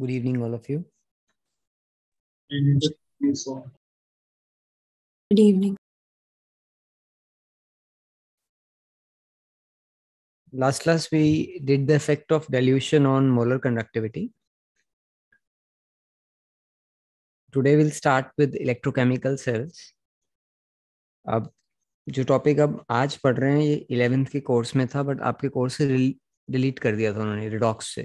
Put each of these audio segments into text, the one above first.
Good evening, all of you. Good evening. Last class, we did the effect of dilution on molar conductivity. Today, we'll start with electrochemical cells. ab जो topic अब आज पढ़ रहे हैं ये eleventh के course में था बट आपके कोर्स से डिलीट कर दिया था उन्होंने रिडॉक्स से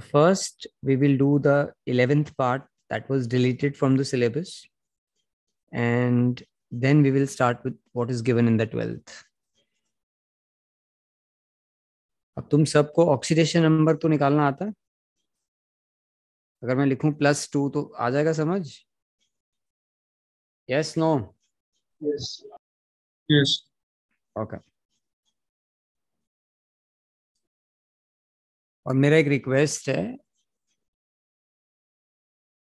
First, we will do the 11th part that was deleted from the syllabus. And then we will start with what is given in the 12th. अब तुम सबको ऑक्सीडेशन नंबर तो निकालना आता है अगर मैं लिखूं प्लस टू तो आ जाएगा समझ yes no yes yes okay और मेरा request request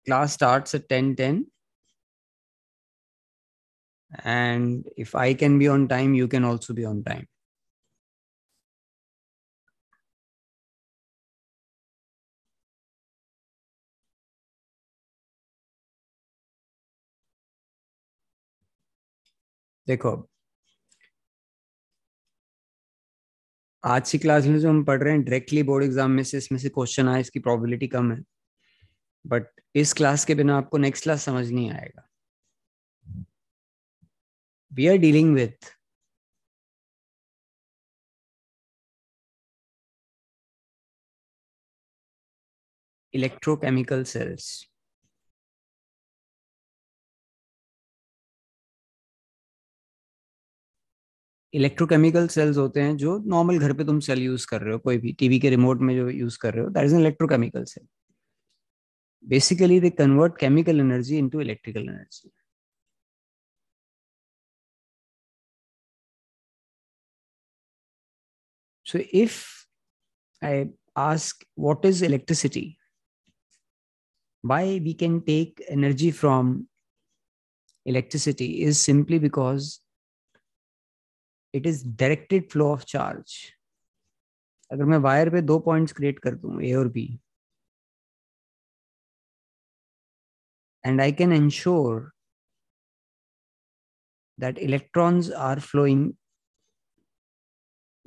class starts at ten ten, and if i can be on time you can also be on time देखो आज की क्लास में जो हम पढ़ रहे हैं डायरेक्टली बोर्ड एग्जाम में से इसमें से क्वेश्चन आए इसकी प्रोबेबिलिटी कम है बट इस क्लास के बिना आपको नेक्स्ट क्लास समझ नहीं आएगा we are dealing with electrochemical cells electrochemical cells होते हैं जो नॉर्मल घर पे तुम सेल यूज कर रहे हो कोई भी टीवी के रिमोट में जो यूज कर रहे हो that is electrochemical cell basically they convert chemical energy into electrical energy so if I ask what is electricity by we can take energy from electricity is simply because it is directed flow of charge अगर मैं wire पे दो points create कर दूं A और B and I can ensure that electrons are flowing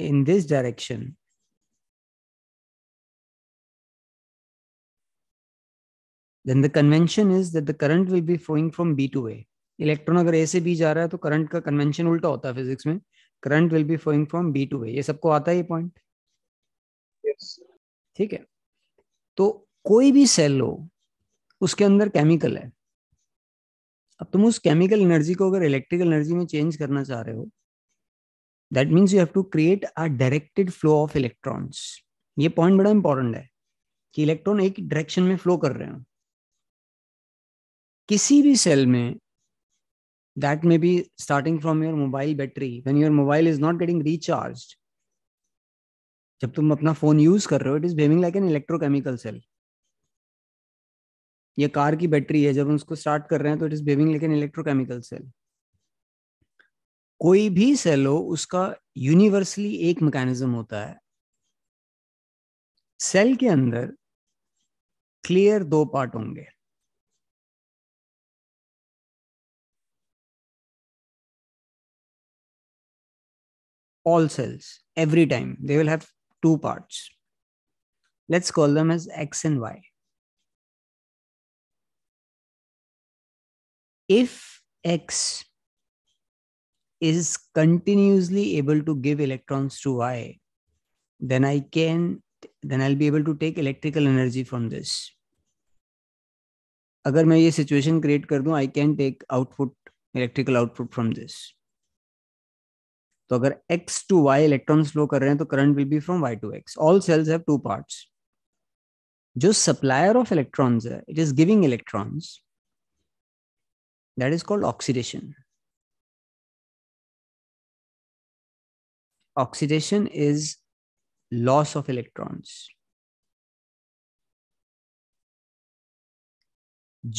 in this direction. Then the convention is that the current will be flowing from B to A. Electron अगर A से B जा रहा है तो current का convention उल्टा होता है फिजिक्स में current will be flowing from B to A ये सबको आता है ये पॉइंट ठीक है तो कोई भी सेल हो उसके अंदर केमिकल है अब तुम उस केमिकल एनर्जी को अगर इलेक्ट्रिकल एनर्जी में चेंज करना चाह रहे हो that means you have to create a directed flow of electrons ये पॉइंट बड़ा इंपॉर्टेंट है कि इलेक्ट्रॉन एक डायरेक्शन में फ्लो कर रहे हो किसी भी सेल में that may be starting from your mobile battery when your mobile is not getting recharged जब तुम अपना फोन यूज कर रहे हो it is behaving like an electrochemical cell ये कार की बैटरी है जब हम उसको स्टार्ट कर रहे हैं तो it is behaving like an electrochemical cell कोई भी सेल हो उसका यूनिवर्सली एक मैकेनिज्म होता है सेल के अंदर क्लियर दो पार्ट होंगे all cells every time. They will have two parts. Let's call them as X and Y. If X is continuously able to give electrons to Y, then I can, then I'll be able to take electrical energy from this. अगर मैं ये situation create कर दूं I can take output electrical output from this तो अगर x to y electron flow कर रहे हैं तो current will be from y to x all cells have two parts जो सप्लायर ऑफ इलेक्ट्रॉन्स है it is giving electrons that is called oxidation oxidation is loss of electrons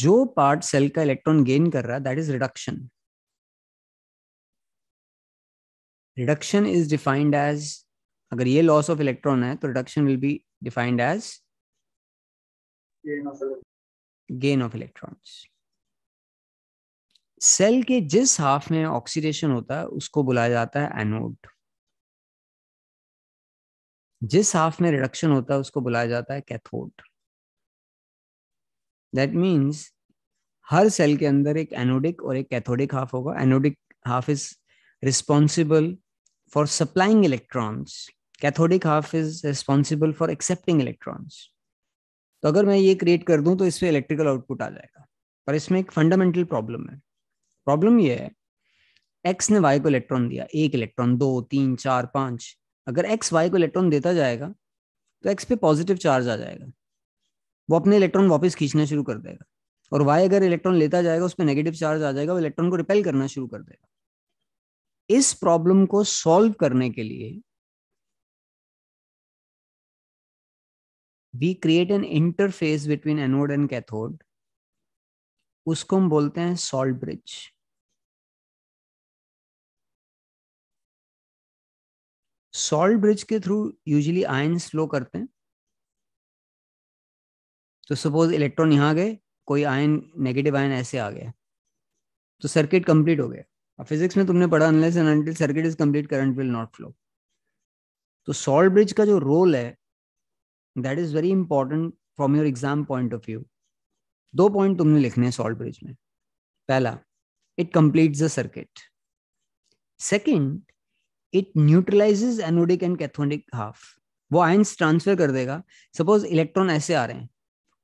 जो part cell का electron gain कर रहा है that is reduction reduction is defined as अगर ये loss of electron है तो reduction will be defined as gain of electrons cell के जिस हाफ में ऑक्सीडेशन होता है उसको बुलाया जाता है एनोड जिस हाफ में रिडक्शन होता है उसको बुलाया जाता है कैथोड दैट मीन्स हर सेल के अंदर एक एनोडिक और एक कैथोडिक हाफ होगा anodic half is responsible for supplying electrons cathodic half is responsible for accepting electrons तो अगर मैं ये क्रिएट कर दूं तो इसमें इलेक्ट्रिकल आउटपुट आ जाएगा पर इसमें एक फंडामेंटल प्रॉब्लम है प्रॉब्लम ये है एक्स ने वाई को इलेक्ट्रॉन दिया एक इलेक्ट्रॉन दो तीन चार पांच अगर एक्स वाई को इलेक्ट्रॉन देता जाएगा तो एक्स पे पॉजिटिव चार्ज आ जाएगा वो अपने इलेक्ट्रॉन वापस खींचना शुरू कर देगा और वाई अगर इलेक्ट्रॉन लेता जाएगा उस पर नेगेटिव चार्ज आ जाएगा वो इलेक्ट्रॉन को रिपेल करना शुरू कर देगा इस प्रॉब्लम को सॉल्व करने के लिए we create an interface between anode and cathode उसको हम बोलते हैं सॉल्ट ब्रिज सॉल्ट ब्रिज के थ्रू यूजली आयन फ्लो करते हैं तो सपोज इलेक्ट्रॉन यहां गए कोई आयन नेगेटिव आयन ऐसे आ गया तो सर्किट कंप्लीट हो गया फिजिक्स में तुमने पढ़ा unless and until circuit is complete current will not flow तो सॉल्ट ब्रिज का जो रोल है that is very important from your exam point of view दो पॉइंट तुमने लिखने हैं सॉल्ट ब्रिज में पहला it complete the circuit second it neutralises anodic and cathodic half वो आयंस ट्रांसफर कर देगा सपोज इलेक्ट्रॉन ऐसे आ रहे हैं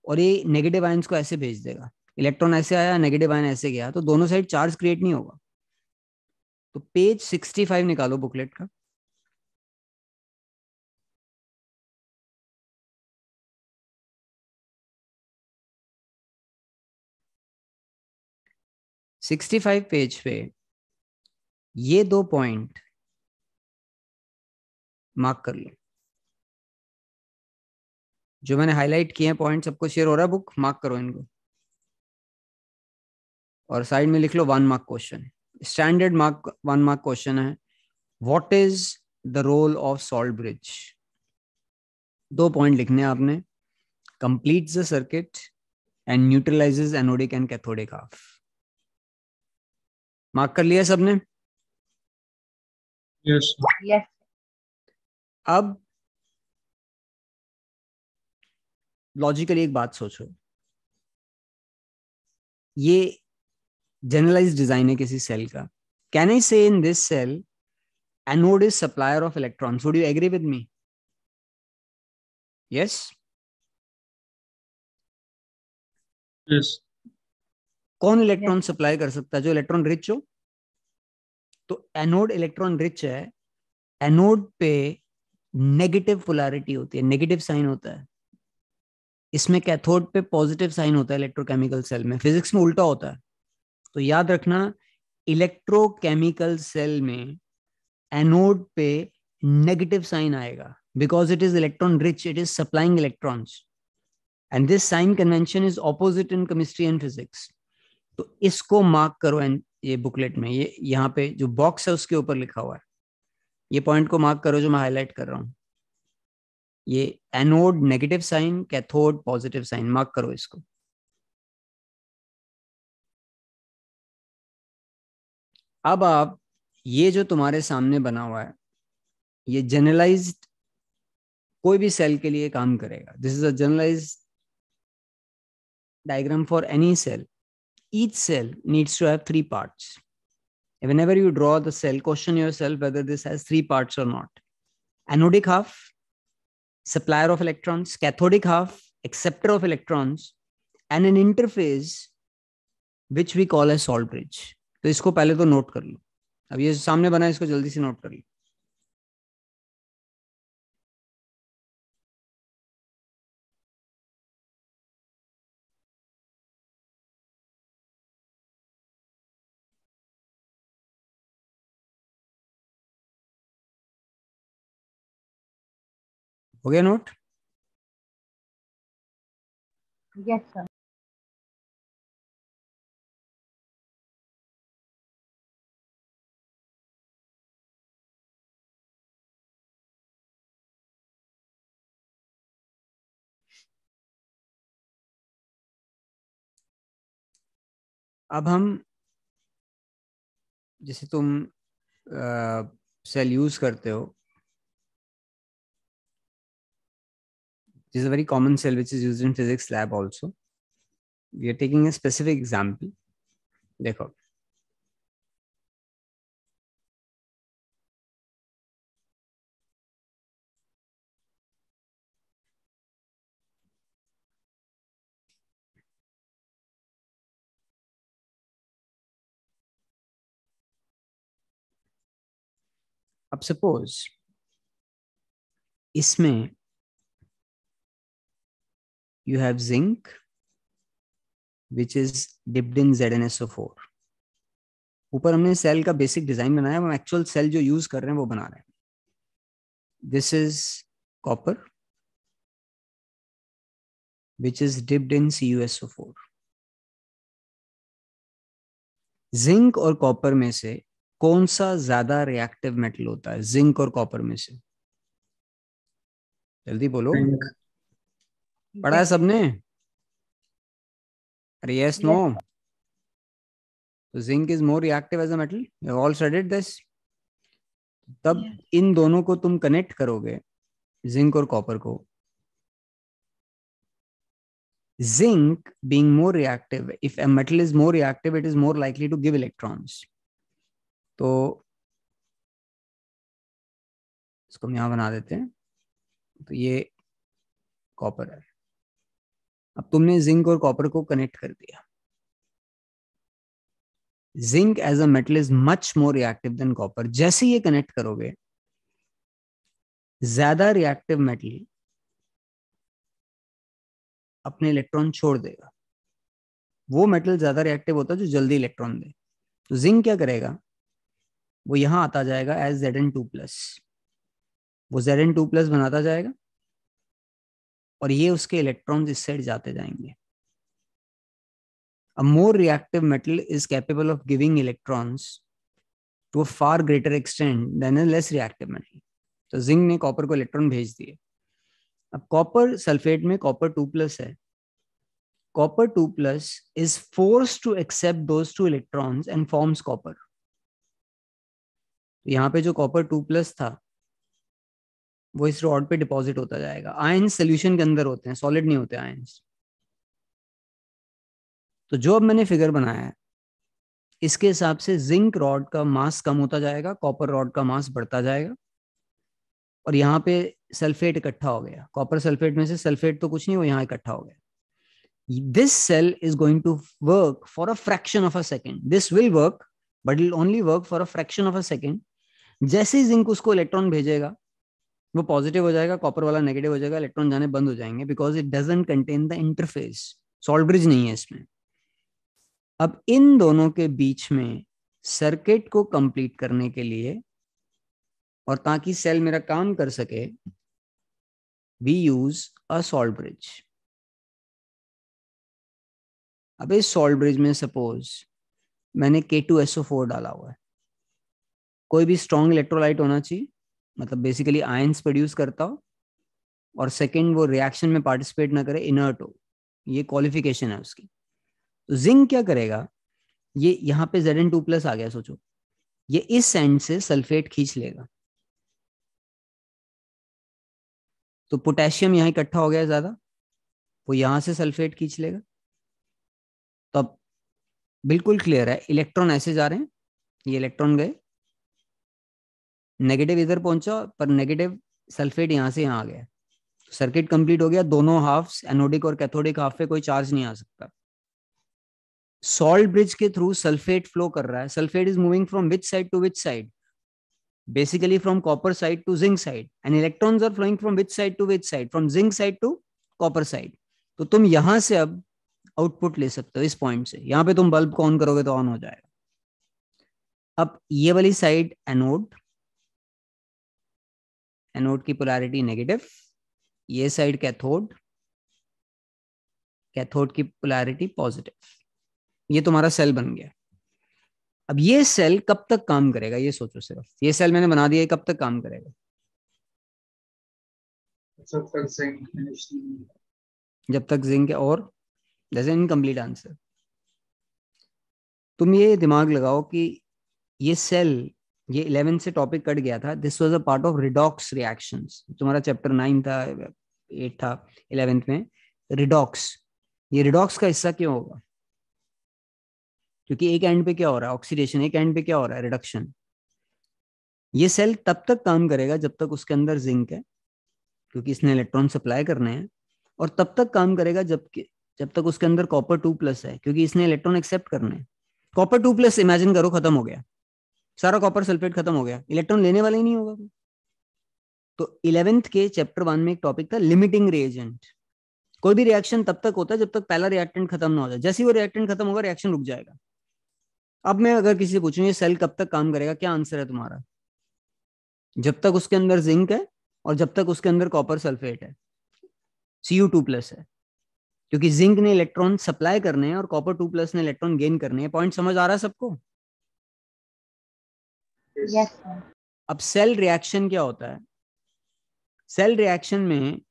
और ये नेगेटिव आयंस को ऐसे भेज देगा इलेक्ट्रॉन ऐसे आया नेगेटिव आयन ऐसे गया तो दोनों साइड चार्ज क्रिएट नहीं होगा तो पेज सिक्सटी फाइव निकालो बुकलेट का सिक्सटी फाइव पेज पे ये दो पॉइंट मार्क कर लो जो मैंने हाईलाइट किए हैं पॉइंट सबको शेयर हो रहा है बुक मार्क करो इनको और साइड में लिख लो one mark question standard mark one mark question है what is the role of salt bridge दो पॉइंट लिखने आपने complete the circuit and neutralise anodic and cathodic half mark कर लिया सबने यस yes. yes. अब लॉजिकली एक बात सोचो ये जनरलाइज डिजाइन है किसी सेल का can I say in this cell anode is supplier of electrons would you agree with me yes कौन इलेक्ट्रॉन सप्लाई कर सकता है जो इलेक्ट्रॉन रिच हो तो एनोड इलेक्ट्रॉन रिच है एनोड पे नेगेटिव पोलैरिटी होती है नेगेटिव साइन होता है इसमें कैथोड पे पॉजिटिव साइन होता है इलेक्ट्रोकेमिकल सेल में फिजिक्स में उल्टा होता है तो याद रखना इलेक्ट्रोकेमिकल सेल में एनोड पे नेगेटिव साइन आएगा because it is electron rich it is supplying electrons and this sign convention is opposite in chemistry and physics तो इसको मार्क करो एंड ये बुकलेट में ये यहाँ पे जो बॉक्स है उसके ऊपर लिखा हुआ है ये पॉइंट को मार्क करो जो मैं हाईलाइट कर रहा हूं ये anode negative sign cathode positive sign mark करो इसको अब आप ये जो तुम्हारे सामने बना हुआ है ये जनरलाइज कोई भी सेल के लिए काम करेगा this is a generalise diagram for any cell each cell needs to have three parts whenever you draw the cell question your cell whether this has three parts or not anodic half supplier of electrons cathodic half acceptor of electrons and an interface which we call a salt bridge तो इसको पहले तो note कर लो अब ये सामने बना है इसको जल्दी से नोट कर लो हो गया नोट यस सर अब हम जैसे तुम आ, सेल यूज करते हो is very common cell which is use in physics lab also we are taking a specific example देखो अब सपोज इसमें you is dipped in Z N S O four ऊपर हमने सेल का बेसिक डिजाइन बनाया हम एक्चुअल सेल जो use कर रहे हैं वो बना रहे हैं this is copper which is dipped in C four zinc और कॉपर में से कौन सा ज्यादा रिएक्टिव मेटल होता है जिंक और कॉपर में से जल्दी बोलो पढ़ा है सबने अरे यस नो तो zinc is more reactive as a metal you all studied this तब इन दोनों को तुम कनेक्ट करोगे जिंक और कॉपर को zinc being more reactive if a metal is more reactive it is more likely to give electrons तो इसको हम यहाँ बना देते हैं तो ये कॉपर है अब तुमने जिंक और कॉपर को कनेक्ट कर दिया zinc as a metal is much more reactive than copper जैसे ये कनेक्ट करोगे ज्यादा रिएक्टिव मेटल अपने इलेक्ट्रॉन छोड़ देगा वो मेटल ज्यादा रिएक्टिव होता है जो जल्दी इलेक्ट्रॉन दे तो जिंक क्या करेगा वो यहाँ आता जाएगा as Z N two plus वो जेड एन टू प्लस बनाता जाएगा और ये उसके इलेक्ट्रॉन्स इस साइड जाते जाएंगे a more reactive metal is capable of giving electrons to a far greater extent than a less reactive metal. तो जिंक ने कॉपर को इलेक्ट्रॉन भेज दिए अब कॉपर सल्फेट में कॉपर टू प्लस है copper two plus is force to accept those two electrons and forms copper तो यहाँ पे जो कॉपर टू प्लस था वो इस रॉड पे डिपॉजिट होता जाएगा आयन सोल्यूशन के अंदर होते हैं सॉलिड नहीं होते आय तो जो अब मैंने फिगर बनाया है इसके हिसाब से जिंक रॉड का मास कम होता जाएगा कॉपर रॉड का मास बढ़ता जाएगा और यहाँ पे सल्फेट इकट्ठा हो गया कॉपर सल्फेट में से सल्फेट तो कुछ नहीं वो यहाँ इकट्ठा हो गया this cell is going to work for a fraction of a second this will work but it'll only work for a fraction of a second जैसे ही जिंक उसको इलेक्ट्रॉन भेजेगा वो पॉजिटिव हो जाएगा कॉपर वाला नेगेटिव हो जाएगा इलेक्ट्रॉन जाने बंद हो जाएंगे because it doesn't contain the interface salt bridge नहीं है इसमें अब इन दोनों के बीच में सर्किट को कंप्लीट करने के लिए और ताकि सेल मेरा काम कर सके we use a salt bridge अब इस सॉल्ट ब्रिज में सपोज मैंने के टू एसओ फोर डाला हुआ है कोई भी स्ट्रॉन्ग इलेक्ट्रोलाइट होना चाहिए मतलब बेसिकली आयंस प्रोड्यूस करता हो और सेकेंड वो रिएक्शन में पार्टिसिपेट ना करे इनर्ट हो ये क्वालिफिकेशन है उसकी तो जिंक क्या करेगा ये यहाँ पे जेड एन टू प्लस आ गया सोचो ये इस सेंड से सल्फेट खींच लेगा तो पोटेशियम यहाँ इकट्ठा हो गया ज्यादा वो यहां से सल्फेट खींच लेगा तो अब बिल्कुल क्लियर है इलेक्ट्रॉन ऐसे जा रहे हैं ये इलेक्ट्रॉन गए नेगेटिव इधर पहुंचा पर नेगेटिव सल्फेट यहाँ से यहाँ आ गया सर्किट कंप्लीट हो गया दोनों हाफ एनोडिक और कैथोडिक हाफ पे कोई चार्ज नहीं आ सकता सॉल्ट ब्रिज के थ्रू सल्फेट फ्लो कर रहा है sulphate is moving from which side to which side basically from copper side to zinc side and electrons are flowing from which side to which side from zinc side to copper side तो तुम यहां से अब output ले सकते हो इस point से यहां पे तुम बल्ब को ऑन करोगे तो ऑन हो जाएगा अब ये वाली साइड एनोड एनोड की पोलैरिटी नेगेटिव ये साइड कैथोड कैथोड की पोलैरिटी पॉजिटिव ये तुम्हारा सेल बन गया अब ये सेल कब तक काम करेगा ये सोचो सिर्फ ये सेल मैंने बना दिया कब तक काम करेगा जब तक जिंक जब तक जिंक है और जैसे इनकम्प्लीट आंसर तुम ये दिमाग लगाओ कि ये सेल ये इलेवन से टॉपिक कट गया था this was a part of redox reaction तुम्हारा चैप्टर नाइन था एट था इलेवेंथ में रिडॉक्स ये रिडॉक्स का हिस्सा क्यों होगा क्योंकि एक एंड पे क्या हो रहा है ऑक्सीडेशन एक एंड पे क्या हो रहा है रिडक्शन ये सेल तब तक काम करेगा जब तक उसके अंदर जिंक है क्योंकि इसने इलेक्ट्रॉन सप्लाई करने हैं और तब तक काम करेगा जब जब तक उसके अंदर कॉपर टू प्लस है क्योंकि इसने इलेक्ट्रॉन एक्सेप्ट करने हैं कॉपर टू प्लस इमेजिन करो खत्म हो गया सारा कॉपर सल्फेट खत्म हो गया इलेक्ट्रॉन लेने वाला ही नहीं होगा तो इलेवेंथ के चैप्टर वन में एक टॉपिक था लिमिटिंग रिएजेंट कोई भी रिएक्शन तब तक होता है जब तक पहला रिएक्टेंट खत्म ना हो जाए जैसे ही वो रिएक्टेंट खत्म होगा रिएक्शन रुक जाएगा अब मैं अगर किसी से पूछूं ये सेल कब तक काम करेगा क्या आंसर है तुम्हारा जब तक उसके अंदर जिंक है और जब तक उसके अंदर कॉपर सल्फेट है सी टू प्लस है क्योंकि जिंक ने इलेक्ट्रॉन सप्लाई करने हैं और कॉपर टू प्लस ने इलेक्ट्रॉन गेन करने हैं पॉइंट समझ आ रहा है सबको yes, अब सेल रिएक्शन क्या होता है सेल रिएक्शन में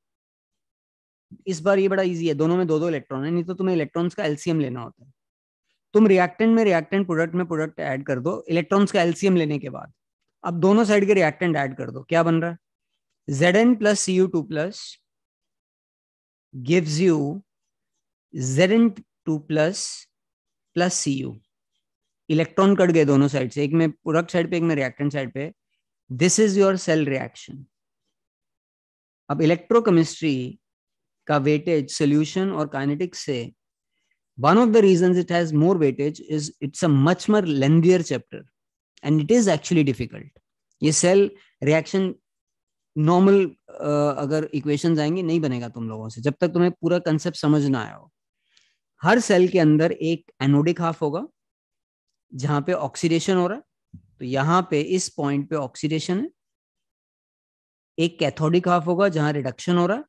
इस बार ये बड़ा इजी है दोनों में दो दो इलेक्ट्रॉन है नहीं तो तुम्हें इलेक्ट्रॉन्स का एलसीएम लेना होता है तुम रिएक्टेंट में रिएक्टेंट प्रोडक्ट में प्रोडक्ट ऐड कर दो इलेक्ट्रॉन्स का एलसीएम लेने के बाद अब दोनों साइड के रिएक्टेंट ऐड कर दो क्या बन रहा है Z N plus C U two plus gives you Z N two plus plus C U electron cut गए दोनों साइड से एक में प्रोडक्ट साइड पे एक में रिएक्टेंट साइड पे this is your cell reaction अब इलेक्ट्रोकेमिस्ट्री का वेटेज सोल्यूशन और काइनेटिक्स से one of the reason it has more weightage is it's a much more lengthier chapter and it is actually difficult ये cell reaction normal अगर equation आएंगे नहीं बनेगा तुम लोगों से जब तक तुम्हें पूरा कंसेप्ट समझ ना आया हो हर सेल के अंदर एक एनोडिक हाफ होगा जहां पे ऑक्सीडेशन हो रहा है तो यहां पे इस पॉइंट पे ऑक्सीडेशन है एक कैथोडिक हाफ होगा जहां रिडक्शन हो रहा है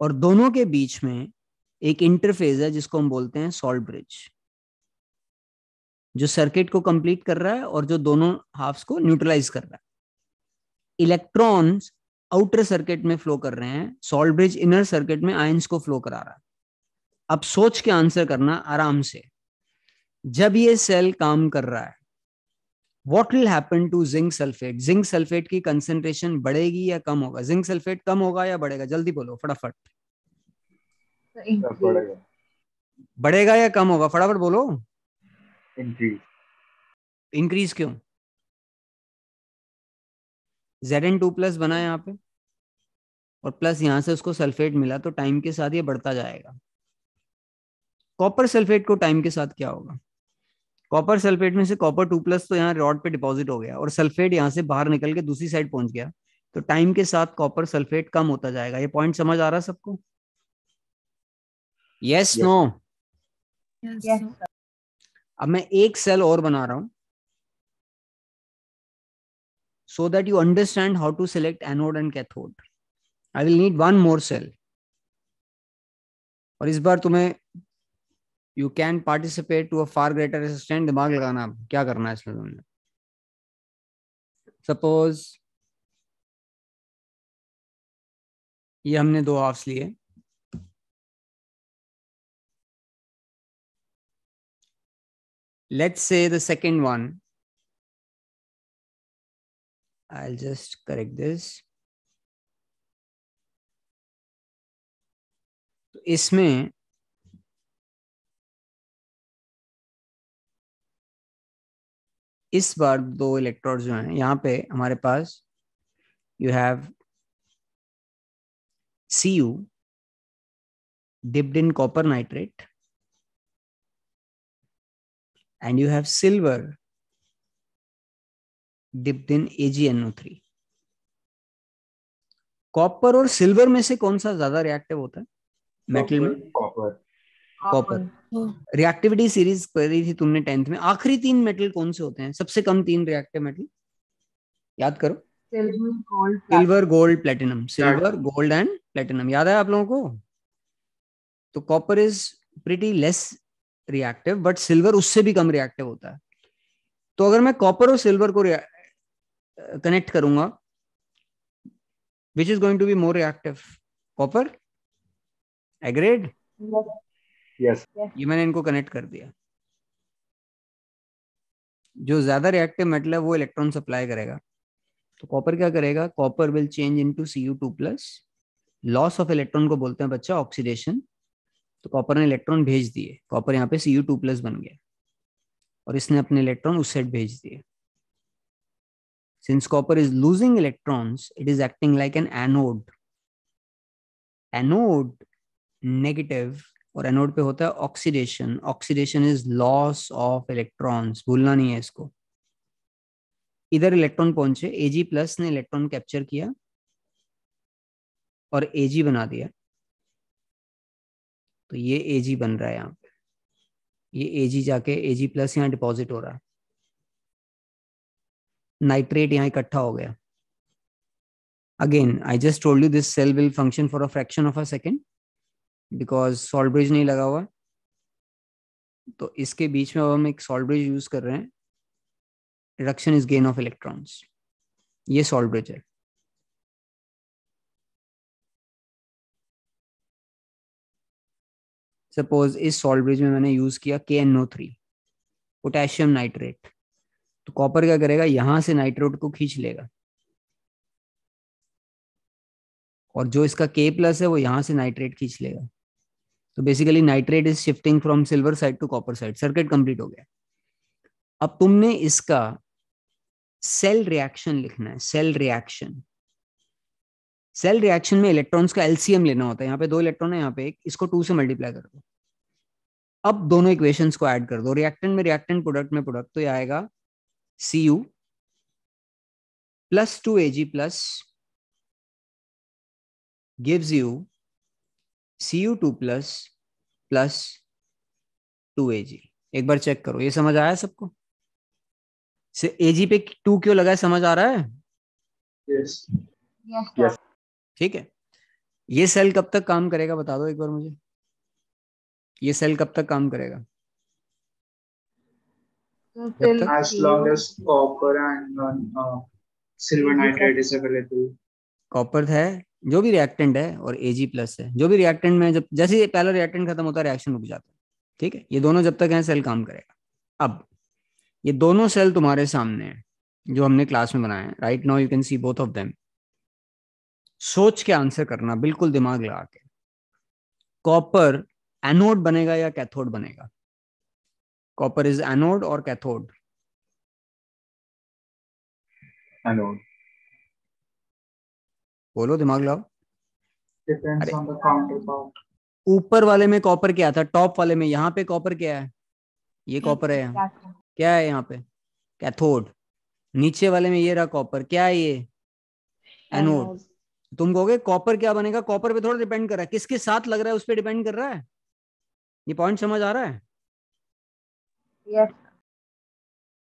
और दोनों के बीच में एक इंटरफेज है जिसको हम बोलते हैं सॉल्ट ब्रिज जो सर्किट को कंप्लीट कर रहा है और जो दोनों हाफ्स को न्यूट्रलाइज कर रहा है इलेक्ट्रॉन्स आउटर सर्किट में फ्लो कर रहे हैं सॉल्ट ब्रिज इनर सर्किट में आयंस को फ्लो करा रहा है अब सोच के आंसर करना आराम से जब ये सेल काम कर रहा है what will happen to zinc sulphate zinc sulphate की कंसेंट्रेशन बढ़ेगी या कम होगा जिंक सल्फेट कम होगा या बढ़ेगा जल्दी बोलो फटाफट बढ़ेगा या कम होगा फटाफट बोलो इंक्रीज इंक्रीज क्यों जेड एन टू प्लस बना यहाँ पे और प्लस यहां से उसको सल्फेट मिला तो टाइम के साथ ये बढ़ता जाएगा कॉपर सल्फेट को टाइम के साथ क्या होगा कॉपर सल्फेट में से कॉपर टू प्लस तो यहाँ रॉड पे डिपॉजिट हो गया और सल्फेट यहाँ से बाहर निकल के दूसरी साइड पहुंच गया तो टाइम के साथ कॉपर सल्फेट कम होता जाएगा ये पॉइंट समझ आ रहा है सबको यस नो अब मैं एक सेल और बना रहा हूं so that you understand how to select anode and cathode I will need one more cell और इस बार तुम्हें you can participate to a far greater assistant दिमाग लगाना आप क्या करना है इसमें तुमने सपोज ये हमने दो हाफ्स लिए let's say the second one I just correct this तो इसमें इस बार दो इलेक्ट्रॉन जो हैं यहाँ पे हमारे पास you have C U dipped copper nitrate and you have silver silver dipped in three copper और सिल्वर में से कौन सा ज्यादा रिएक्टिव होता है मेटल में कॉपर कॉपर रिएक्टिविटी सीरीज करी थी तुमने टेंथ में आखिरी तीन मेटल कौन से होते हैं सबसे कम तीन रिएक्टिव मेटल याद करो silver gold platinum silver gold and platinum याद है आप लोगों को तो copper is pretty less reactive but silver उससे भी कम रिएक्टिव होता है तो अगर मैं कॉपर और सिल्वर को कनेक्ट करूंगा which is going to be more reactive copper agreed ये मैंने इनको कनेक्ट कर दिया जो ज्यादा रिएक्टिव मेटल है वो इलेक्ट्रॉन सप्लाई करेगा तो कॉपर क्या करेगा copper will change into two plus loss of electron को बोलते हैं बच्चा ऑक्सीडेशन तो कॉपर ने इलेक्ट्रॉन भेज दिए कॉपर यहाँ पे टू प्लस बन गया और इसने अपने इलेक्ट्रॉन उस साइड भेज दिए since copper is losing electrons it is acting like an anode anode negative और एनोड पे होता है oxidation oxidation is loss of electrons भूलना नहीं है इसको इधर इलेक्ट्रॉन पहुंचे एजी प्लस ने इलेक्ट्रॉन कैप्चर किया और एजी बना दिया तो ये एजी बन रहा है यहाँ पे ये एजी जाके एजी प्लस यहाँ डिपॉजिट हो रहा है नाइट्रेट यहाँ इकट्ठा हो गया again I just told you this cell will function for a fraction of a second because salt bridge नहीं लगा हुआ तो इसके बीच में अब हम एक सॉल्ट ब्रिज यूज कर रहे हैं reduction is gain of electrons ये सॉल्ट ब्रिज है सपोज इस सॉल्ट ब्रिज में मैंने यूज किया K N O three potassium nitrate तो कॉपर क्या करेगा यहां से नाइट्रेट को खींच लेगा और जो इसका के प्लस है वो यहां से नाइट्रेट खींच लेगा तो basically nitrate is shifting from silver side to copper side circuit complete हो गया अब तुमने इसका सेल रिएक्शन लिखना है सेल रिएक्शन सेल रिएक्शन में इलेक्ट्रॉन्स का एलसीएम लेना होता है यहाँ पे दो इलेक्ट्रॉन है यहाँ पे एक इसको टू से मल्टीप्लाई कर दो अब दोनों इक्वेशन को ऐड कर दो रिएक्टेंट में रिएक्टेंट प्रोडक्ट में प्रोडक्ट तो ये आएगा C U plus two A G plus gives you C U two plus plus two A G एक बार चेक करो ये समझ आया सबको से जी पे टू क्यों लगा है समझ आ रहा है yes. Yes. ठीक है ये सेल कब तक काम करेगा बता दो एक बार मुझे ये सेल कब तक काम करेगा तो कॉपर uh, कॉपर है जो भी रिएक्टेंट है और ए जी प्लस है जो भी रिएक्टेंट में जब जैसे ये पहला रिएक्टेंट खत्म होता है रिएक्शन रुक जाता है ठीक है ये दोनों जब तक हैं सेल काम करेगा अब ये दोनों सेल तुम्हारे सामने हैं जो हमने क्लास में बनाए हैं right now you can see both of them सोच के आंसर करना बिल्कुल दिमाग लगा के कॉपर एनोड बनेगा या कैथोड बनेगा कॉपर इज एनोड और कैथोड एनोड बोलो दिमाग लाओ ऊपर वाले में कॉपर क्या था टॉप वाले में यहाँ पे कॉपर क्या है ये कॉपर है यहाँ क्या है यहाँ पे कैथोड नीचे वाले में ये रहा कॉपर क्या है ये एनोड तुम कहोगे कॉपर क्या बनेगा कॉपर पे थोड़ा डिपेंड कर रहा है किसके साथ लग रहा है उस पर डिपेंड कर रहा है ये पॉइंट समझ आ रहा है yes.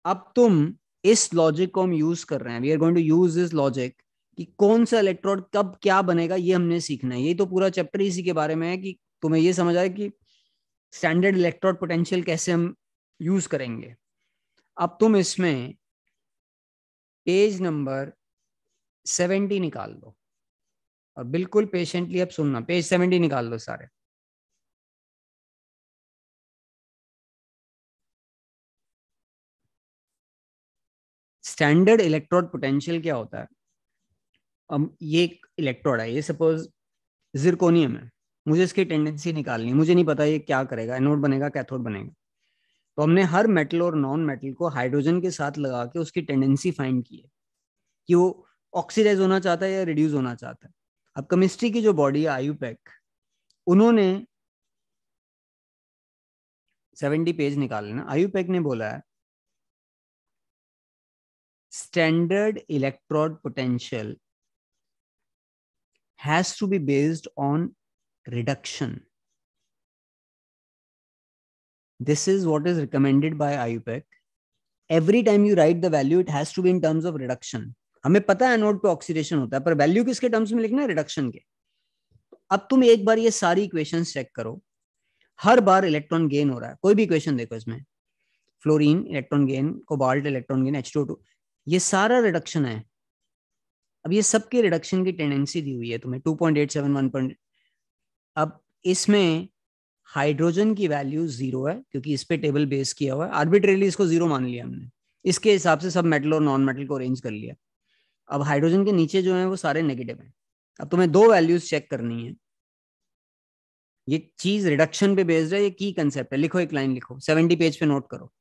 अब तुम इस लॉजिक को हम यूज कर रहे हैं we are going to use this logic कि कौन सा इलेक्ट्रोड कब क्या बनेगा ये हमने सीखना है ये तो पूरा चैप्टर इसी के बारे में है कि तुम्हें ये समझ आए कि स्टैंडर्ड इलेक्ट्रोड पोटेंशियल कैसे हम यूज करेंगे अब तुम इसमें पेज नंबर सेवेंटी निकाल दो और बिल्कुल पेशेंटली अब सुनना पेज सेवेंटी निकाल दो सारे स्टैंडर्ड इलेक्ट्रोड पोटेंशियल क्या होता है अब ये इलेक्ट्रोड है ये सपोज जिरकोनियम है मुझे इसकी टेंडेंसी निकालनी मुझे नहीं पता ये क्या करेगा एनोड बनेगा कैथोड बनेगा तो हमने हर मेटल और नॉन मेटल को हाइड्रोजन के साथ लगा के उसकी टेंडेंसी फाइंड की है कि वो ऑक्सीडाइज होना चाहता है या रिड्यूस होना चाहता है अब केमिस्ट्री की जो बॉडी है आयुपैक उन्होंने सेवेंटी पेज निकाल लेना आयुपैक ने बोला है standard electrode potential has to be based on reduction. This is what is recommended by IUPAC. Every time you write the value, it has to be in terms of reduction. हमें पता है anode पे oxidation होता है पर value किसके terms में लिखना है रिडक्शन के अब तुम एक बार ये सारी इक्वेशन चेक करो हर बार इलेक्ट्रॉन गेन हो रहा है कोई भी इक्वेशन देखो इसमें fluorine electron gain cobalt electron gain H ये सारा रिडक्शन है अब ये सबके रिडक्शन की टेंडेंसी दी हुई है तुम्हें two point eight seven one point अब इसमें हाइड्रोजन की वैल्यू जीरो है क्योंकि इस पर टेबल बेस किया हुआ है आर्बिट्रेली इसको जीरो मान लिया हमने इसके हिसाब से सब मेटल और नॉन मेटल को अरेंज कर लिया अब हाइड्रोजन के नीचे जो है वो सारे नेगेटिव हैं अब तुम्हें दो वैल्यूज चेक करनी है ये चीज रिडक्शन पे बेस्ड है ये की कंसेप्ट है लिखो एक लाइन लिखो सेवेंटी पेज पे नोट करो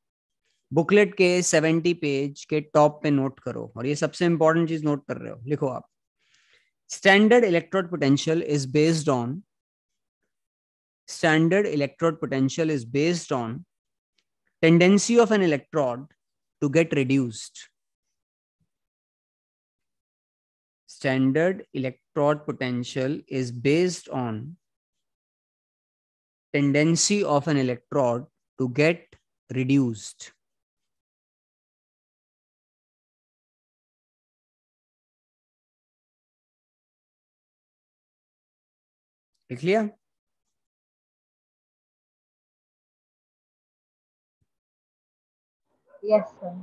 बुकलेट के सेवेंटी पेज के टॉप पे नोट करो और ये सबसे इंपॉर्टेंट चीज नोट कर रहे हो लिखो आप standard electrode potential is based on standard electrode potential is based on tendency of an electrode to get reduced standard electrode potential is based on tendency of an electrode to get reduced लिख लिया yes, sir.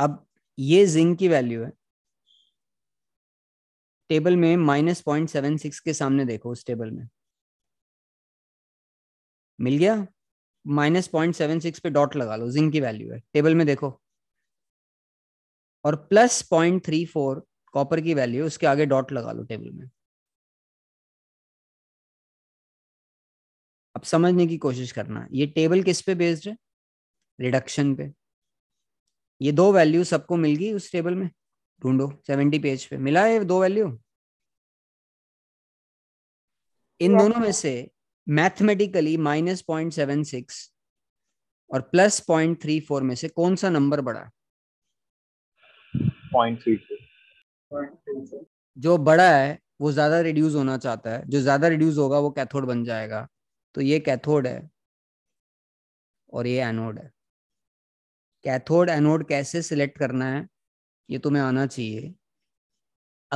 अब ये zinc की value है table में minus point seven six के सामने देखो उस टेबल में मिल गया माइनस पॉइंट सेवन सिक्स पे डॉट लगा लो जिंक की वैल्यू है टेबल में देखो और plus point three four copper की वैल्यू उसके आगे डॉट लगा लो टेबल में अब समझने की कोशिश करना ये टेबल किस पे बेस्ड है रिडक्शन पे ये दो वैल्यू सबको मिल गई उस टेबल में ढूंढो सेवेंटी पेज पे मिला है दो वैल्यू इन दोनों में से mathematically minus point seven six और प्लस पॉइंट थ्री फोर में से कौन सा नंबर बड़ा पॉइंट थ्री फोर जो बड़ा है वो ज्यादा रिड्यूस होना चाहता है जो ज्यादा रिड्यूस होगा वो कैथोड बन जाएगा तो ये कैथोड है और ये एनोड है कैथोड एनोड कैसे सिलेक्ट करना है ये तुम्हें आना चाहिए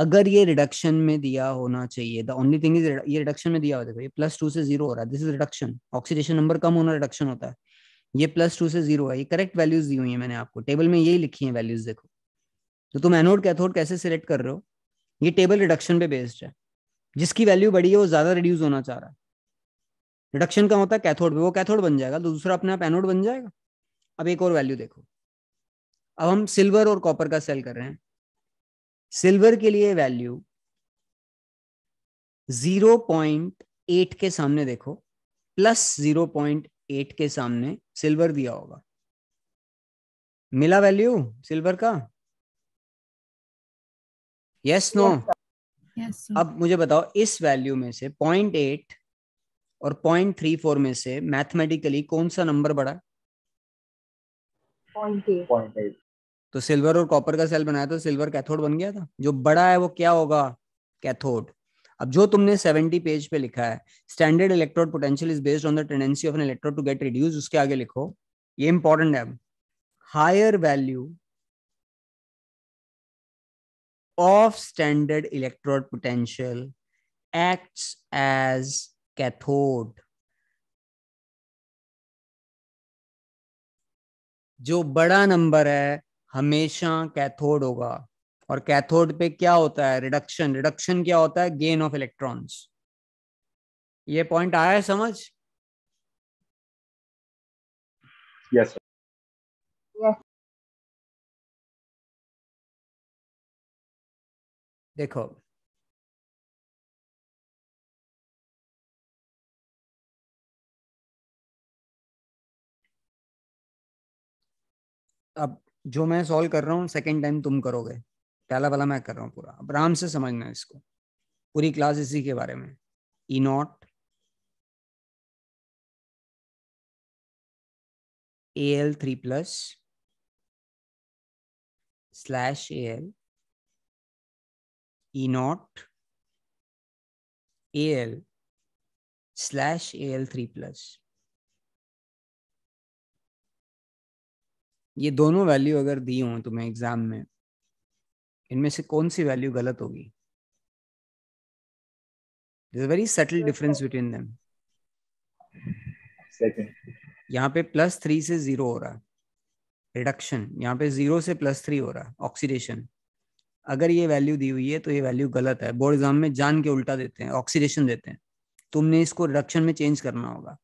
अगर ये रिडक्शन में दिया होना चाहिए द ओनली थिंग इज ये रिडक्शन में दिया होता है ये प्लस टू से जीरो हो रहा है this is reduction oxidation number कम होना रिडक्शन होता है ये प्लस टू से जीरो है ये करेक्ट वैल्यूज दी हुई है मैंने आपको टेबल में यही लिखी है वैल्यूज देखो तो तुम एनोड कैथोड कैसे सिलेक्ट कर रहे हो ये टेबल रिडक्शन पे बेस्ड है जिसकी वैल्यू बड़ी है वो ज्यादा रिड्यूस होना चाह रहा है रिडक्शन का होता है कैथोड में वो कैथोड बन जाएगा तो दूसरा अपने आप एनोड बन जाएगा अब एक और वैल्यू देखो अब हम सिल्वर और कॉपर का सेल कर रहे हैं सिल्वर के लिए वैल्यू जीरो पॉइंट एट के सामने देखो प्लस जीरो पॉइंट एट के सामने सिल्वर दिया होगा मिला वैल्यू सिल्वर का यस नो अब मुझे बताओ इस वैल्यू में से पॉइंट एट और पॉइंट थ्री फोर में से मैथमेटिकली कौन सा नंबर बड़ा तो सिल्वर और कॉपर का सेल बनाया तो सिल्वर कैथोड बन गया था जो बड़ा है वो क्या होगा कैथोड अब जो तुमने 70 पेज पे लिखा है standard electrode potential is based on the tendency of an electrode to get reduce उसके आगे लिखो ये इंपॉर्टेंट है higher value of standard electrode potential acts as cathode जो बड़ा नंबर है हमेशा कैथोड होगा और कैथोड पे क्या होता है रिडक्शन रिडक्शन क्या होता है गेन ऑफ इलेक्ट्रॉन्स ये पॉइंट आया है समझ यस yes. देखो अब जो मैं सॉल्व कर रहा हूँ सेकेंड टाइम तुम करोगे पहला वाला मैं कर रहा हूँ पूरा अब आराम से समझना इसको पूरी क्लास इसी के बारे में E naught A L three plus slash A L E naught A L slash A L three plus ये दोनों वैल्यू अगर दी हो तुम्हें एग्जाम में इनमें से कौन सी वैल्यू गलत होगी very subtle difference between them यहाँ पे प्लस थ्री से जीरो हो रहा रिडक्शन यहाँ पे जीरो से प्लस थ्री हो रहा है ऑक्सीडेशन अगर ये वैल्यू दी हुई है तो ये वैल्यू गलत है बोर्ड एग्जाम में जान के उल्टा देते हैं ऑक्सीडेशन देते हैं तुमने इसको रिडक्शन में चेंज करना होगा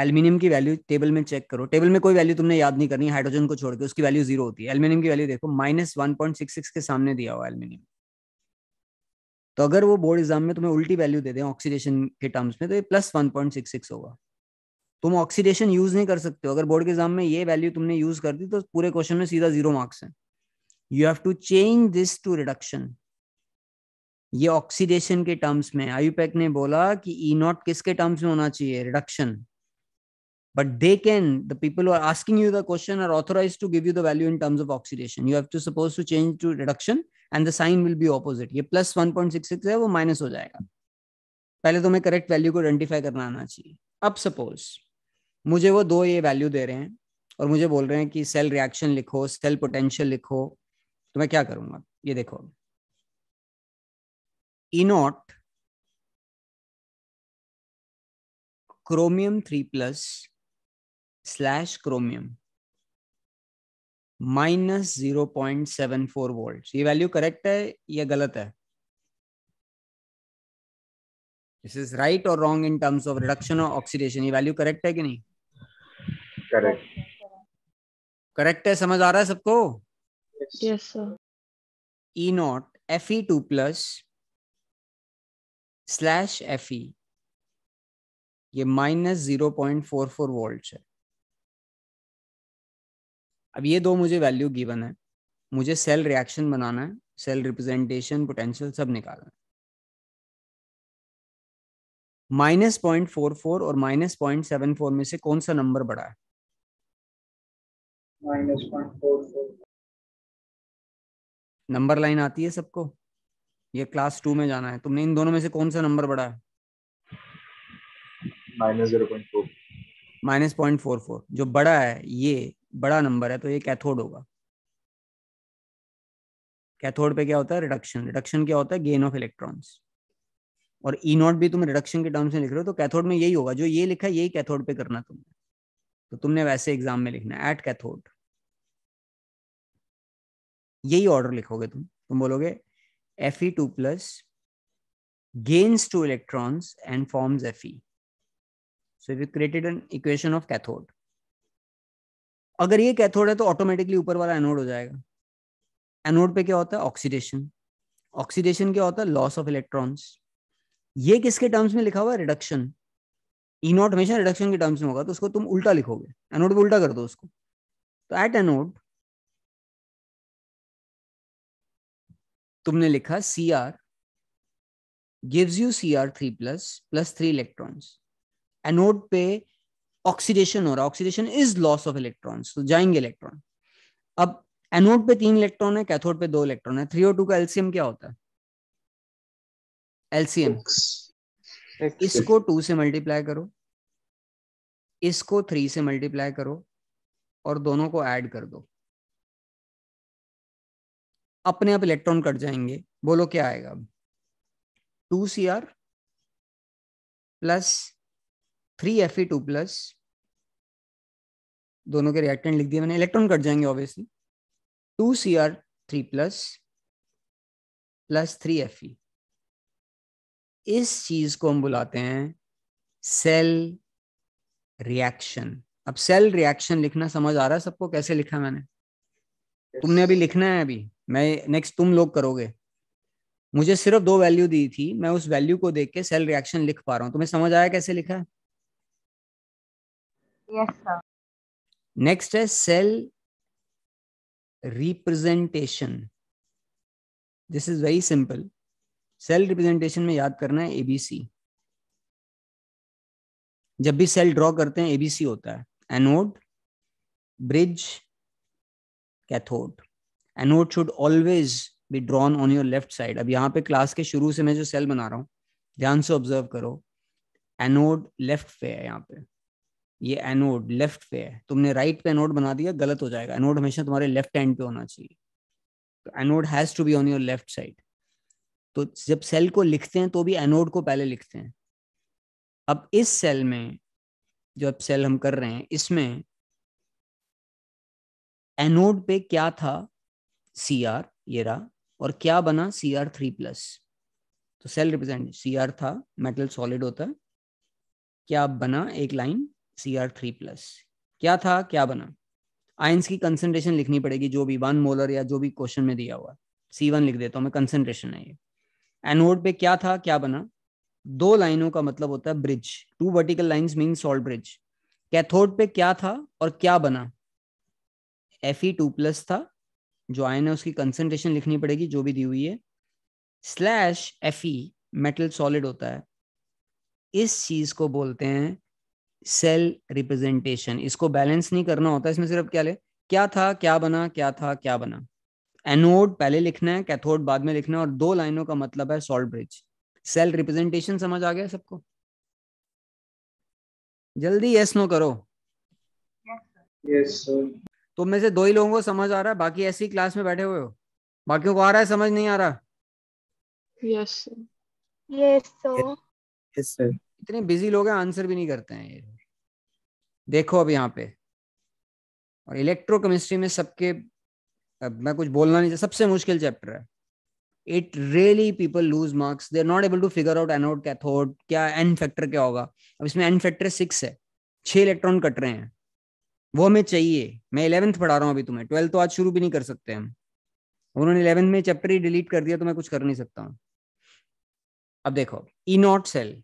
एल्यूमिनियम की वैल्यू टेबल में चेक करो टेबल में कोई वैल्यू तुमने याद नहीं करनी हाइड्रोजन को छोड़ के उसकी वैल्यू जीरो होती है एल्यूमिनियम की वैल्यू देखो minus one point six six के सामने दिया हुआ एल्यूमिनियम तो अगर वो बोर्ड एग्जाम में तुम्हें उल्टी वैल्यू दे दें ऑक्सीडेशन के टर्म्स में तो ये plus one point six six होगा तुम ऑक्सीडेशन यूज नहीं कर सकते हो अगर बोर्ड के एग्जाम में ये वैल्यू तुमने यूज कर दी तो पूरे क्वेश्चन में सीधा जीरो मार्क्स है you have to change this to reduction ये ऑक्सीडेशन के टर्म्स में आयुपैक ने बोला कि ई e नॉट किसके टर्म्स में होना चाहिए reduction but they can the people who are asking you the question are authorized to give you the value in terms of oxidation you have to suppose to change to reduction and the sign will be opposite ye plus 1.66 hai wo minus हो जाएगा पहले तो मैं correct value को identify करना आना चाहिए अब सपोज मुझे वो दो ये वैल्यू दे रहे हैं और मुझे बोल रहे हैं कि सेल रिएक्शन लिखो सेल पोटेंशियल लिखो तो मैं क्या करूंगा ये देखो E naught chromium three plus slash chromium minus zero point seven four volt ये वैल्यू करेक्ट है या गलत है दिस इज राइट और wrong in terms of reduction और ऑक्सीडेशन ये वैल्यू करेक्ट है कि नहीं करेक्ट करेक्ट है समझ आ रहा है सबको E naught F E two plus slash F E ये minus zero point four four volt है अब ये दो मुझे वैल्यू गिवन है मुझे सेल रिएक्शन बनाना है सेल रिप्रेजेंटेशन पोटेंशियल सब निकालना है माइनस पॉइंट फोर फोर और माइनस पॉइंट सेवन फोर में से कौन सा नंबर बड़ा है minus point four four number line आती है सबको ये क्लास टू में जाना है तुमने इन दोनों में से कौन सा नंबर बड़ा है माइनस पॉइंट फोर फोर जो बड़ा है ये बड़ा नंबर है तो ये कैथोड होगा कैथोड पे क्या होता है रिडक्शन रिडक्शन क्या होता है गेन ऑफ इलेक्ट्रॉन्स और ई e नॉट भी तुम रिडक्शन के टर्म्स में लिख रहे हो तो कैथोड में यही होगा जो ये लिखा है यही कैथोड पे करना तुमने तो तुमने वैसे एग्जाम में लिखना है एट कैथोड यही ऑर्डर लिखोगे तुम तुम बोलोगे F E two plus gains two electrons and forms F E so you created an equation of cathode अगर ये कैथोड है तो ऑटोमेटिकली ऊपर वाला एनोड हो जाएगा एनोड पे क्या होता है ऑक्सीडेशन ऑक्सीडेशन क्या होता है लॉस ऑफ इलेक्ट्रॉन्स ये किसके टर्म्स में लिखा हुआ है रिडक्शन ई नॉट हमेशा रिडक्शन के टर्म्स में होगा तो उसको तुम उल्टा लिखोगे एनोड पे उल्टा कर दो उसको तो एट एनोड तुमने लिखा C R gives you C R three plus plus three electrons anode पे ऑक्सीडेशन हो रहा है oxidation is loss of electron तो जाएंगे इलेक्ट्रॉन अब एनोड पे तीन इलेक्ट्रॉन है कैथोड पे दो इलेक्ट्रॉन है थ्री ओ टू का एलसीएम क्या होता है एलसीएम इसको टू से मल्टीप्लाई करो इसको थ्री से मल्टीप्लाई करो और दोनों को ऐड कर दो अपने आप इलेक्ट्रॉन कट जाएंगे बोलो क्या आएगा अब two C R plus three F E two plus दोनों के रिएक्टेंट लिख दिए मैंने इलेक्ट्रॉन कट जाएंगे obviously two C R three plus plus three F E इस चीज को हम बुलाते हैं सेल रिएक्शन अब सेल रिएक्शन लिखना समझ आ रहा है सबको कैसे लिखा मैंने yes. तुमने अभी लिखना है अभी मैं नेक्स्ट तुम लोग करोगे मुझे सिर्फ दो वैल्यू दी थी मैं उस वैल्यू को देख के सेल रिएक्शन लिख पा रहा हूं तुम्हें समझ आया कैसे लिखा है yes, नेक्स्ट है cell representation this is very simple cell representation में याद करना है एबीसी जब भी सेल ड्रॉ करते हैं एबीसी होता है anode bridge cathode anode should always be drawn on your left side अब यहाँ पे क्लास के शुरू से मैं जो सेल बना रहा हूं ध्यान से ऑब्जर्व करो एनोड लेफ्ट पे है यहाँ पे ये एनोड लेफ्ट पे है तुमने राइट पे एनोड बना दिया गलत हो जाएगा एनोड हमेशा तुम्हारे लेफ्ट हैंड पे होना चाहिए तो anode has to be on your left side तो जब सेल को लिखते हैं तो भी एनोड को पहले लिखते हैं अब इस सेल में जो अब सेल हम कर रहे हैं इसमें एनोड पे क्या था सी आर ये रहा और क्या बना सी आर थ्री प्लस तो सेल रिप्रेजेंट सी आर था मेटल सॉलिड होता है क्या बना एक line C R three plus क्या था क्या बना आयंस की कंसेंट्रेशन लिखनी पड़ेगी जो भी वन मोलर या जो भी क्वेश्चन में दिया हुआ सी वन लिख देता हूँ मैं कंसेंट्रेशन है ये एनोड पे क्या था क्या बना दो लाइनों का मतलब होता है bridge two vertical line mean salt bridge cathode पे क्या था और क्या बना एफ ई टू प्लस था जो आयन है उसकी कंसेंट्रेशन लिखनी पड़ेगी जो भी दी हुई है slash F E metal solid होता है इस चीज को बोलते हैं सेल रिप्रेजेंटेशन इसको बैलेंस नहीं करना होता इसमें सिर्फ क्या ले क्या था क्या बना क्या था क्या बना एनोड पहले लिखना है कैथोड बाद में लिखना है और दो लाइनों का मतलब है सॉल्ट ब्रिज सेल रिप्रेजेंटेशन समझ आ गया सबको जल्दी यस नो करो यस yes, तो में से दो ही लोगों को समझ आ रहा है बाकी ऐसी क्लास में बैठे हुए हो बाकियों को आ रहा है समझ नहीं आ रहा यस यस सर इतने बिजी लोग हैं आंसर भी नहीं करते हैं ये देखो अब यहाँ पे और इलेक्ट्रोकेमिस्ट्री में सबके अब मैं कुछ बोलना नहीं सबसे मुश्किल चैप्टर है it really people lose marks they are not able to figure out anode cathode क्या एन फैक्टर क्या होगा अब इसमें एन फैक्टर सिक्स है छह इलेक्ट्रॉन कट रहे हैं वो हमें चाहिए मैं इलेवेंथ पढ़ा रहा हूँ अभी तुम्हें ट्वेल्थ तो आज शुरू भी नहीं कर सकते हम उन्होंने इलेवेंथ में चैप्टर ही डिलीट कर दिया तो मैं कुछ कर नहीं सकता हूँ अब देखो E naught cell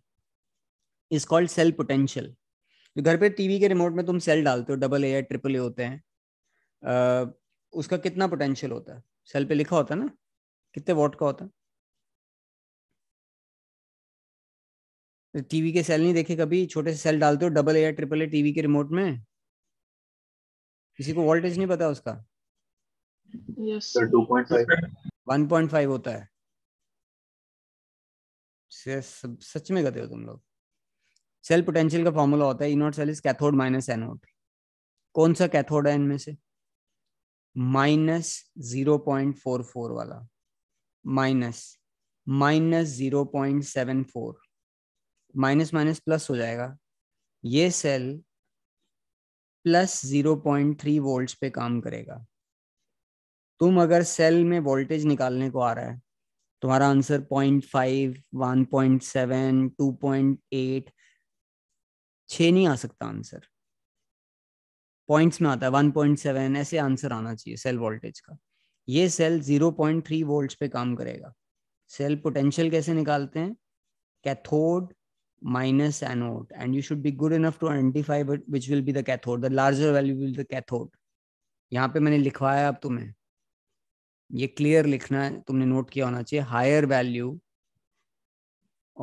is called cell potential घर पे टीवी के रिमोट में तुम सेल डालते हो डबल ए या ट्रिपल ए होते हैं उसका कितना पोटेंशियल होता है सेल पे लिखा होता है ना कितने वॉट का होता है टीवी के सेल नहीं देखे कभी छोटे से सेल डालते हो डबल ए या ट्रिपल ए टीवी के रिमोट में किसी को वोल्टेज नहीं पता उसका yes. वन पॉइंट फाइव होता है सच में गए हो तुम लोग सेल पोटेंशियल का फॉर्मूला होता है E naught cell is cathode minus anode कौन सा कैथोड है इनमें से minus zero point four four वाला minus minus zero point seven four minus minus plus हो जाएगा ये cell plus zero point three volt पे काम करेगा तुम अगर सेल में वोल्टेज निकालने को आ रहा है तुम्हारा answer point five one point seven two point eight छ नहीं आ सकता आंसर पॉइंट्स में आता है वन पॉइंट सेवन ऐसे आंसर आना चाहिए सेल वोल्टेज का ये cell zero point three volt पे काम करेगा सेल पोटेंशियल कैसे निकालते हैं cathode minus anode and you should be good enough to identify which will be the cathode the larger value will be the cathode यहाँ पे मैंने लिखवाया अब तुम्हें ये क्लियर लिखना है तुमने नोट किया होना चाहिए higher value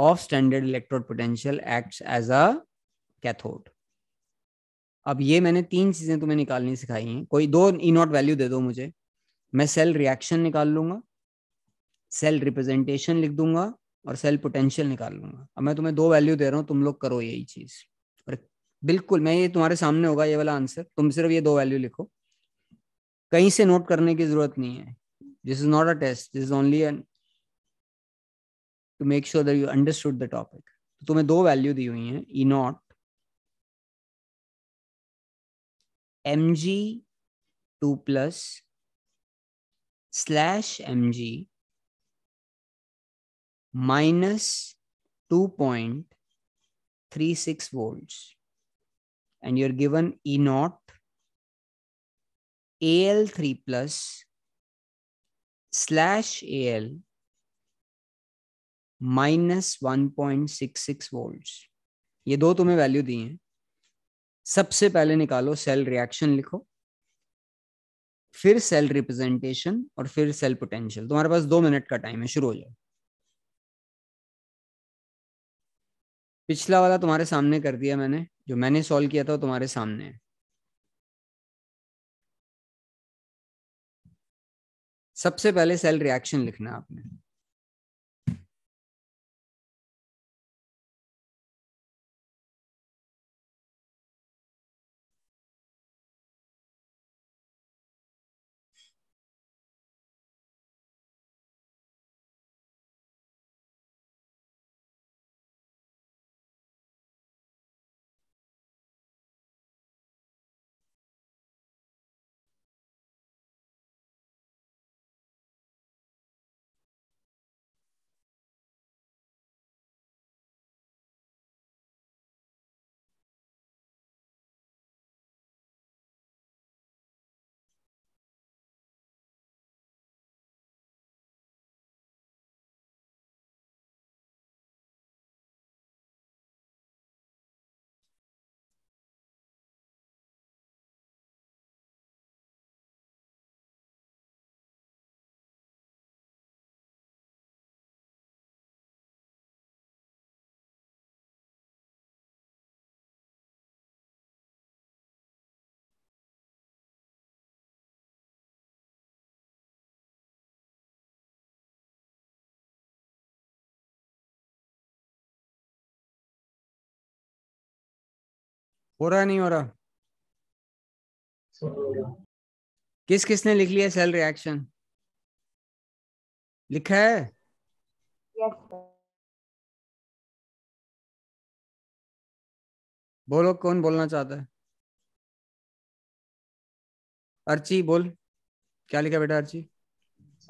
of standard electrode potential act as a cathode अब ये मैंने तीन चीजें तुम्हें निकालनी सिखाई हैं कोई दो ई नॉट वैल्यू दे दो मुझे मैं सेल रिएक्शन निकाल लूंगा सेल रिप्रेजेंटेशन लिख दूंगा और सेल पोटेंशियल निकाल लूंगा अब मैं तुम्हें दो वैल्यू दे रहा हूँ तुम लोग करो यही चीज और बिल्कुल मैं ये तुम्हारे सामने होगा ये वाला आंसर तुम सिर्फ ये दो वैल्यू लिखो कहीं से नोट करने की जरूरत नहीं है this is not a test this is only an to make sure that you understood the topic तुम्हें दो वैल्यू दी हुई है E naught M G two plus slash M G minus two point three six volts and you're given E naught AL3 plus slash AL minus 1.66 volts ये दो तुम्हें value दी हैं सबसे पहले निकालो सेल रिएक्शन लिखो फिर सेल रिप्रेजेंटेशन और फिर सेल पोटेंशियल तुम्हारे पास दो मिनट का टाइम है शुरू हो जाओ पिछला वाला तुम्हारे सामने कर दिया मैंने जो मैंने सॉल्व किया था वो तुम्हारे सामने है सबसे पहले सेल रिएक्शन लिखना आपने हो रहा नहीं हो रहा किस किस ने लिख लिया सेल रिएक्शन लिखा है yes, बोलो कौन बोलना चाहता है अर्ची बोल क्या लिखा बेटा Archi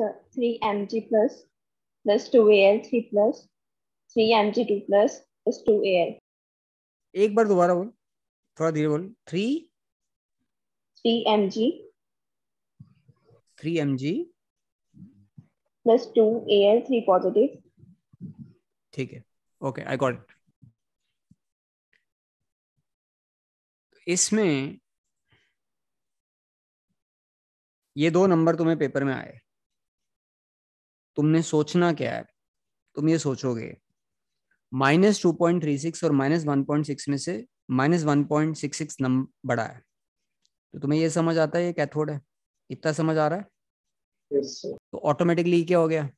three M G plus plus two A L three plus three M G two plus plus two A L एक बार दोबारा बोल थोड़ा धीरे बोल three three M G three M G plus two A L three positive ठीक है okay I got it इसमें ये दो नंबर तुम्हें पेपर में आए तुमने सोचना क्या है तुम ये सोचोगे minus two point three six और माइनस वन पॉइंट सिक्स में से minus one point six six नम बड़ा है तो तुम्हें ये समझ आता है ये कैथोड है इतना समझ आ रहा है yes, तो ऑटोमेटिकली क्या हो गया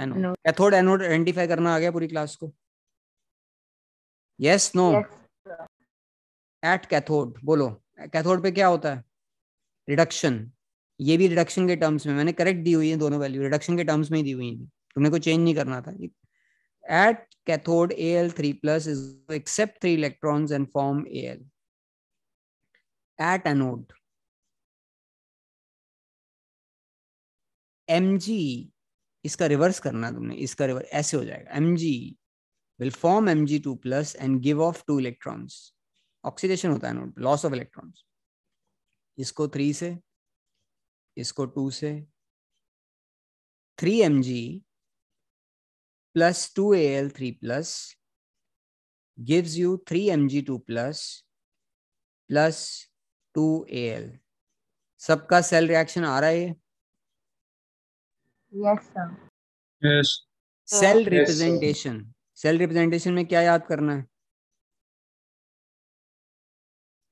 एनोड कैथोड एनोड आइडेंटिफाई करना आ गया पूरी क्लास को यस नो एट कैथोड बोलो कैथोड पे क्या होता है रिडक्शन ये भी रिडक्शन के टर्म्स में मैंने करेक्ट दी हुई है दोनों वैल्यू रिडक्शन के टर्म्स में ही दी हुई है तुमने कोई चेंज नहीं करना था at cathode Al3 plus is accept three electrons and form Al at anode. Mg इसका reverse करना तुमने इसका reverse ऐसे हो जाएगा Mg will form Mg2 plus and give off two electrons. Oxidation होता है anode, loss of electrons. इसको थ्री से इसको टू से three M G plus 2Al3 plus gives you 3Mg2 plus plus 2Al. सबका सेल रिएक्शन आ रहा है yes sir yes cell representation cell representation में क्या याद करना है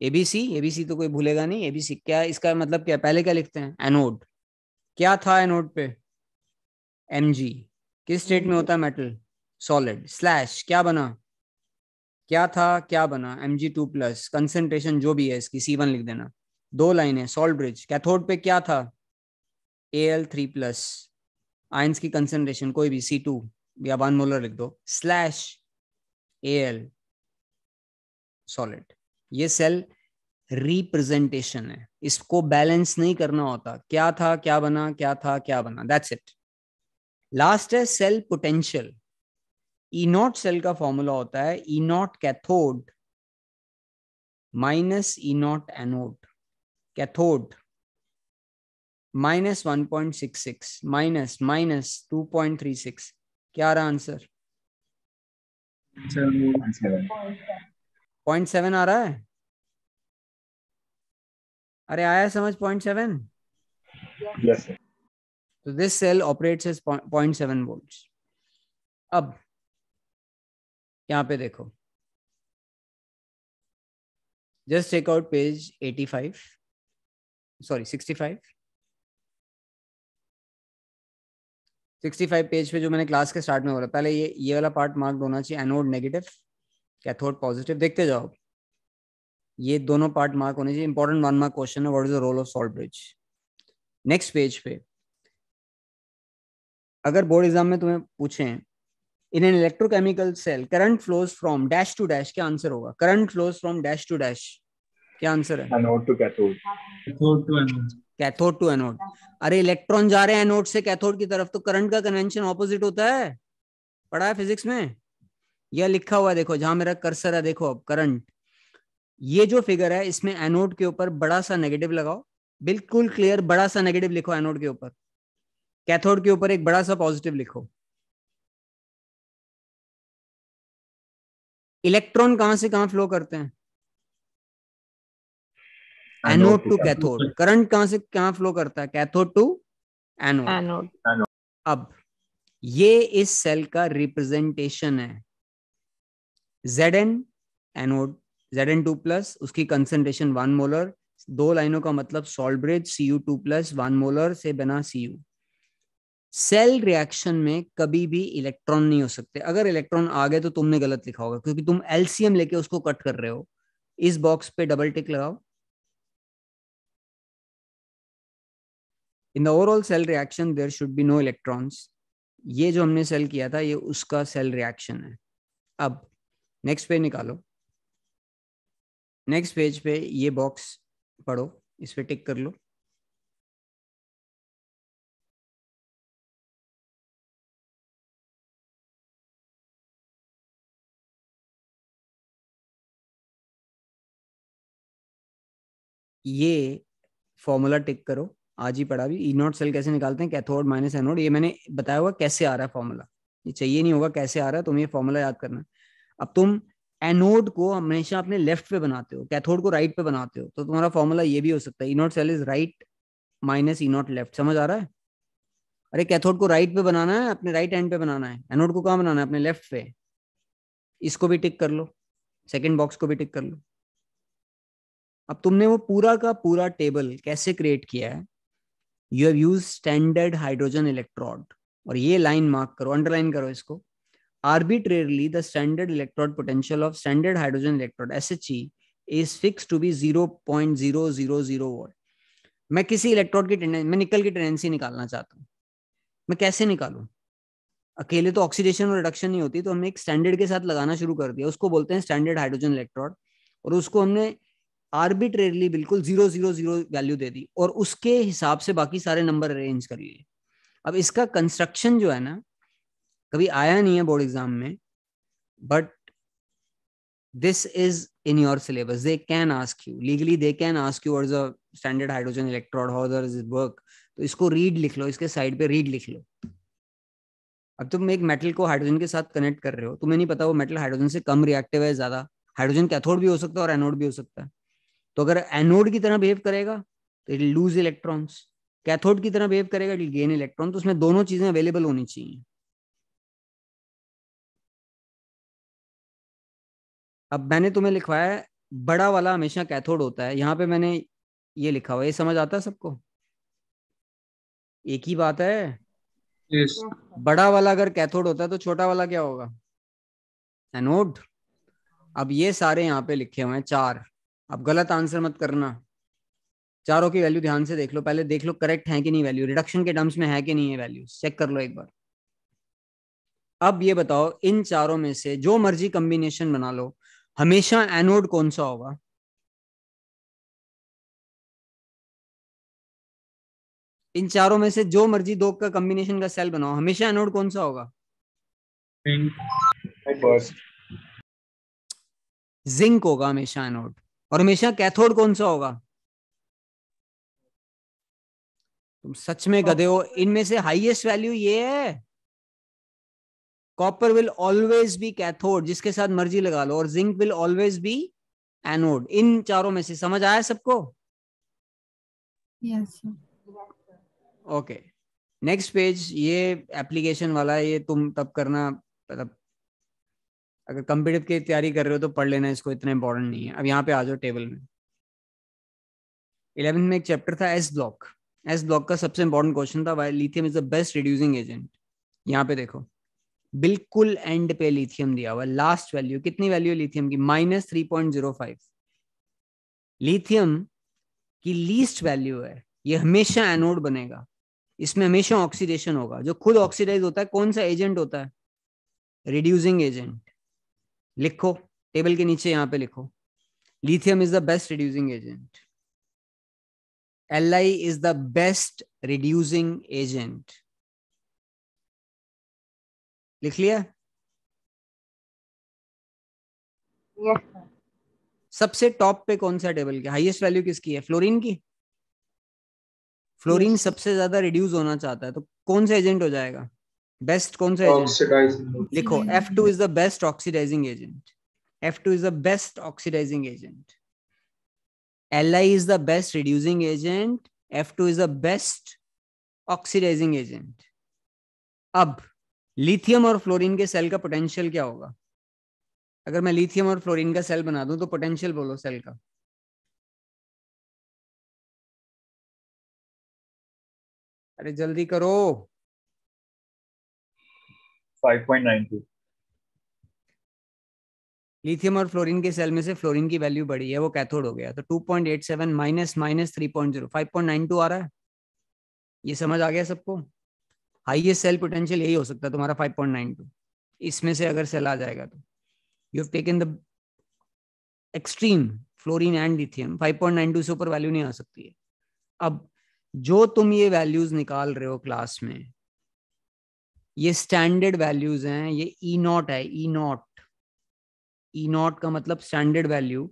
एबीसी एबीसी तो कोई भूलेगा नहीं एबीसी क्या इसका मतलब क्या पहले क्या लिखते हैं एनोड क्या था एनोड पे एमजी किस स्टेट में होता है मेटल सॉलिड स्लैश क्या बना क्या था क्या बना M G two plus concentration जो भी है इसकी सी वन लिख देना दो लाइन है सॉल्ट ब्रिज कैथोड पे क्या था A L three plus ions की कंसेंट्रेशन कोई भी सी टू या वन मोलर लिख दो स्लैश ए एल सॉलिड ये सेल रिप्रेजेंटेशन है इसको बैलेंस नहीं करना होता क्या था क्या बना क्या था क्या बना दैट्स इट लास्ट है cell potential E not cell का फॉर्मूला होता है E not cathode minus E not anode cathode minus one point six six minus minus two point three six क्या रहा आंसर पॉइंट सेवन आ रहा है अरे आया समझ पॉइंट सेवन यस सर तो this cell operates point seven volt अब यहाँ पे देखो just check out page eighty five sorry sixty five sixty five page पे जो मैंने क्लास के स्टार्ट में बोला पहले ये ये वाला पार्ट मार्क होना चाहिए एनोड नेगेटिव कैथोड पॉजिटिव देखते जाओ ये दोनों पार्ट मार्क होने चाहिए इंपॉर्टेंट वन मार्क क्वेश्चन है what is the role of salt bridge next page पे अगर बोर्ड एग्जाम में तुम्हें पूछे in an electrochemical cell current flows from dash to dash क्या आंसर होगा current flows from dash to dash क्या answer है anode to cathode cathode to anode cathode to anode अरे इलेक्ट्रॉन जा रहे हैं एनोड से कैथोड की तरफ तो करंट का कन्वेंशन ऑपोजिट होता है पढ़ा है फिजिक्स में यह लिखा हुआ है देखो जहां मेरा कर्सर है देखो अब करंट ये जो फिगर है इसमें एनोड के ऊपर बड़ा सा नेगेटिव लगाओ बिल्कुल क्लियर बड़ा सा नेगेटिव लिखो एनोड के ऊपर कैथोड के ऊपर एक बड़ा सा पॉजिटिव लिखो इलेक्ट्रॉन कहां से कहां फ्लो करते हैं एनोड टू कैथोड करंट कहां से कहां फ्लो करता है कैथोड टू एनोड अब ये इस सेल का रिप्रेजेंटेशन है Z N anode Z N two plus उसकी कंसेंट्रेशन वन मोलर दो लाइनों का मतलब salt bridge C U two plus one molar से बना सी यू सेल रिएक्शन में कभी भी इलेक्ट्रॉन नहीं हो सकते अगर इलेक्ट्रॉन आ गए तो तुमने गलत लिखा होगा क्योंकि तुम एलसीएम लेके उसको कट कर रहे हो इस बॉक्स पे डबल टिक लगाओ in the overall cell reaction there should be no electrons ये जो हमने सेल किया था ये उसका सेल रिएक्शन है अब नेक्स्ट पेज निकालो नेक्स्ट पेज पे ये बॉक्स पढ़ो इस पर टिक कर लो ये फॉर्मूला टिक करो आज ही पढ़ा भी ई नॉट सेल कैसे निकालते हैं कैथोड माइनस एनोड ये मैंने बताया हुआ कैसे आ रहा है फॉर्मूला ये चाहिए नहीं होगा कैसे आ रहा है तुम ये फॉर्मूला याद करना अब तुम एनोड को हमेशा अपने लेफ्ट पे बनाते हो कैथोड को राइट पे बनाते हो तो तुम्हारा फॉर्मूला ये भी हो सकता है E not cell is right minus E not left समझ आ रहा है अरे कैथोड को राइट पे बनाना है अपने राइट हैंड पे बनाना है एनोड को कहाँ बनाना है अपने लेफ्ट पे इसको भी टिक कर लो सेकेंड बॉक्स को भी टिक कर लो अब तुमने वो पूरा का पूरा टेबल कैसे क्रिएट किया है you have use standard hydrogen electrode और ये लाइन मार्क करो अंडरलाइन करो इसको arbitrarily the standard electrode potential arbitrarily the standard electrode potential of standard hydrogen electrode SHE is fixed to zero zero volt मैं किसी electrode की tendency मैं निकल की टेंडेंसी निकालना चाहता हूँ मैं कैसे निकालूं अकेले तो ऑक्सीडेशन और रिडक्शन नहीं होती तो हमने एक स्टैंडर्ड के साथ लगाना शुरू कर दिया उसको बोलते हैं स्टैंडर्ड हाइड्रोजन इलेक्ट्रोड और उसको हमने आर्बिट्रेरली बिल्कुल जीरो जीरो जीरो वैल्यू दे दी और उसके हिसाब से बाकी सारे नंबर अरेंज कर लिए अब इसका कंस्ट्रक्शन जो है ना कभी आया नहीं है बोर्ड एग्जाम में but this is in your syllabus they can ask you legally they can ask you what standard hydrogen standard hydrogen तो इसको रीड लिख लो इसके साइड पे रीड लिख लो अब तुम एक मेटल को हाइड्रोजन के साथ कनेक्ट कर रहे हो तुम्हें नहीं पता वो मेटल हाइड्रोजन से कम रिएक्टिव है ज्यादा हाइड्रोजन कैथोड भी हो सकता है और एनोड भी हो सकता है तो अगर एनोड की तरह बिहेव करेगा तो इट लूज इलेक्ट्रॉन्स कैथोड की तरह बिहेव करेगा इट गेन इलेक्ट्रॉन तो उसमें दोनों चीजें अवेलेबल होनी चाहिए अब मैंने तुम्हें लिखवाया बड़ा वाला हमेशा कैथोड होता है यहां पे मैंने ये लिखा हुआ ये समझ आता है सबको एक ही बात है yes. बड़ा वाला अगर कैथोड होता है तो छोटा वाला क्या होगा एनोड अब ये सारे यहाँ पे लिखे हुए हैं चार अब गलत आंसर मत करना चारों की वैल्यू ध्यान से देख लो पहले देख लो करेक्ट है कि नहीं वैल्यू रिडक्शन के टर्म्स में है कि नहीं है वैल्यू चेक कर लो एक बार अब ये बताओ इन चारों में से जो मर्जी कॉम्बिनेशन बना लो हमेशा एनोड कौन सा होगा इन चारों में से जो मर्जी दो का कॉम्बिनेशन का सेल बनाओ हमेशा एनोड कौन सा होगा जिंक होगा हमेशा एनोड और हमेशा कैथोड कौन सा होगा तुम सच में गधे हो इनमें से हाईएस्ट वैल्यू ये है copper will always be cathode जिसके साथ मर्जी लगा लो और zinc will always be anode इन चारों में से समझ आया सबको ओके नेक्स्ट पेज ये एप्लीकेशन वाला है ये तुम तब करना मतलब अगर कंपिटिव की तैयारी कर रहे हो तो पढ़ लेना इसको इतना इंपॉर्टेंट नहीं है अब यहाँ पे आ जाओ टेबल में इलेवेंथ में एक चैप्टर था एस ब्लॉक एस ब्लॉक का सबसे इंपॉर्टेंट क्वेश्चन था why lithium is the best reducing agent यहाँ पे देखो बिल्कुल एंड पे लिथियम दिया हुआ लास्ट वैल्यू कितनी वैल्यू है लिथियम की minus three point zero five lithium की लीस्ट वैल्यू है ये हमेशा एनोड बनेगा इसमें हमेशा ऑक्सीडेशन होगा जो खुद ऑक्सीडाइज होता है कौन सा एजेंट होता है रिड्यूसिंग एजेंट लिखो टेबल के नीचे यहां पे लिखो lithium is the best reducing agent L I is the best reducing agent लिख लिया yes, सबसे टॉप पे कौन सा टेबल के हाईएस्ट वैल्यू किसकी है फ्लोरीन की फ्लोरीन yes. सबसे ज्यादा रिड्यूस होना चाहता है तो कौन सा एजेंट हो जाएगा बेस्ट कौन सा एजेंट लिखो F two is the best oxidizing agent F two is the best oxidizing agent L I is the best reducing agent F two is the best oxidizing agent अब lithium और fluorine के cell का potential क्या होगा अगर मैं lithium और fluorine का सेल बना दूं तो पोटेंशियल बोलो सेल का अरे जल्दी करो 5.92 लिथियम और फ्लोरीन के सेल में से फ्लोरीन की वैल्यू बढ़ी है वो कैथोड हो गया तो 2.87 माइनस माइनस 3.0 5.92 आ रहा है ये समझ आ गया सबको हाईएस्ट सेल पोटेंशियल यही हो सकता है तुम्हारा 5.92 इसमें से अगर सेल आ जाएगा तो you have taken the extreme fluorine and lithium 5.92 से ऊपर वैल्यू नहीं आ सकती है अब जो तुम ये वैल्यूज निकाल रहे हो क्लास में ये स्टैंडर्ड वैल्यूज हैं ये ई e नॉट है ई नॉट ई नॉट का मतलब स्टैंडर्ड वैल्यू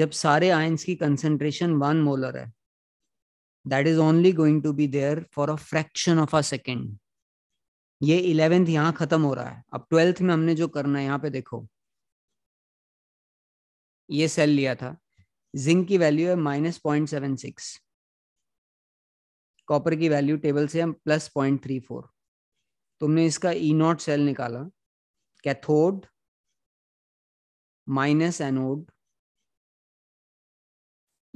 जब सारे आयंस की कंसेंट्रेशन वन मोलर है that is only going to be there for a fraction of a second ये इलेवेंथ यहां खत्म हो रहा है अब ट्वेल्थ में हमने जो करना है यहां पे देखो ये सेल लिया था जिंक की वैल्यू है minus point seven six copper की वैल्यू टेबल से हम प्लस पॉइंट थ्री फोर तुमने इसका ई नॉट सेल निकाला कैथोड माइनस एनोड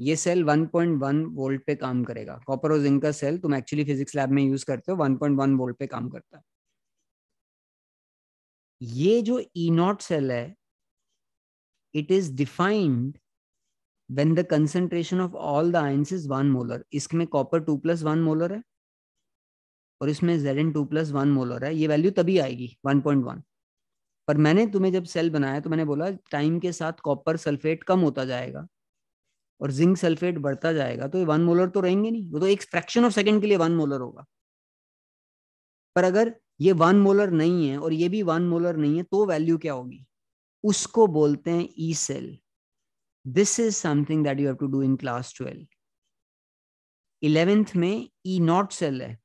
ये सेल 1.1 वोल्ट पे काम करेगा कॉपर और जिंक का सेल तुम एक्चुअली फिजिक्स लैब में यूज करते हो 1.1 वोल्ट पे काम करता है ये जो ई नॉट सेल है it is defined when the concentration of all the ions is one molar इसमें copper two plus one molar है और इसमें Z N two plus one mole हो रहा है ये वैल्यू तभी आएगी वन पॉइंट वन पर मैंने तुम्हें जब सेल बनाया तो मैंने बोला टाइम के साथ कॉपर सल्फेट कम होता जाएगा और जिंक सल्फेट बढ़ता जाएगा तो ये वन मोलर तो रहेंगे नहीं वो तो एक फ्रैक्शन ऑफ सेकंड के लिए वन मोलर होगा पर अगर ये वन मोलर नहीं है और ये भी वन मोलर नहीं है तो वैल्यू क्या होगी उसको बोलते हैं E cell this is something that you have to do in class twelve eleventh में ई नॉट सेल है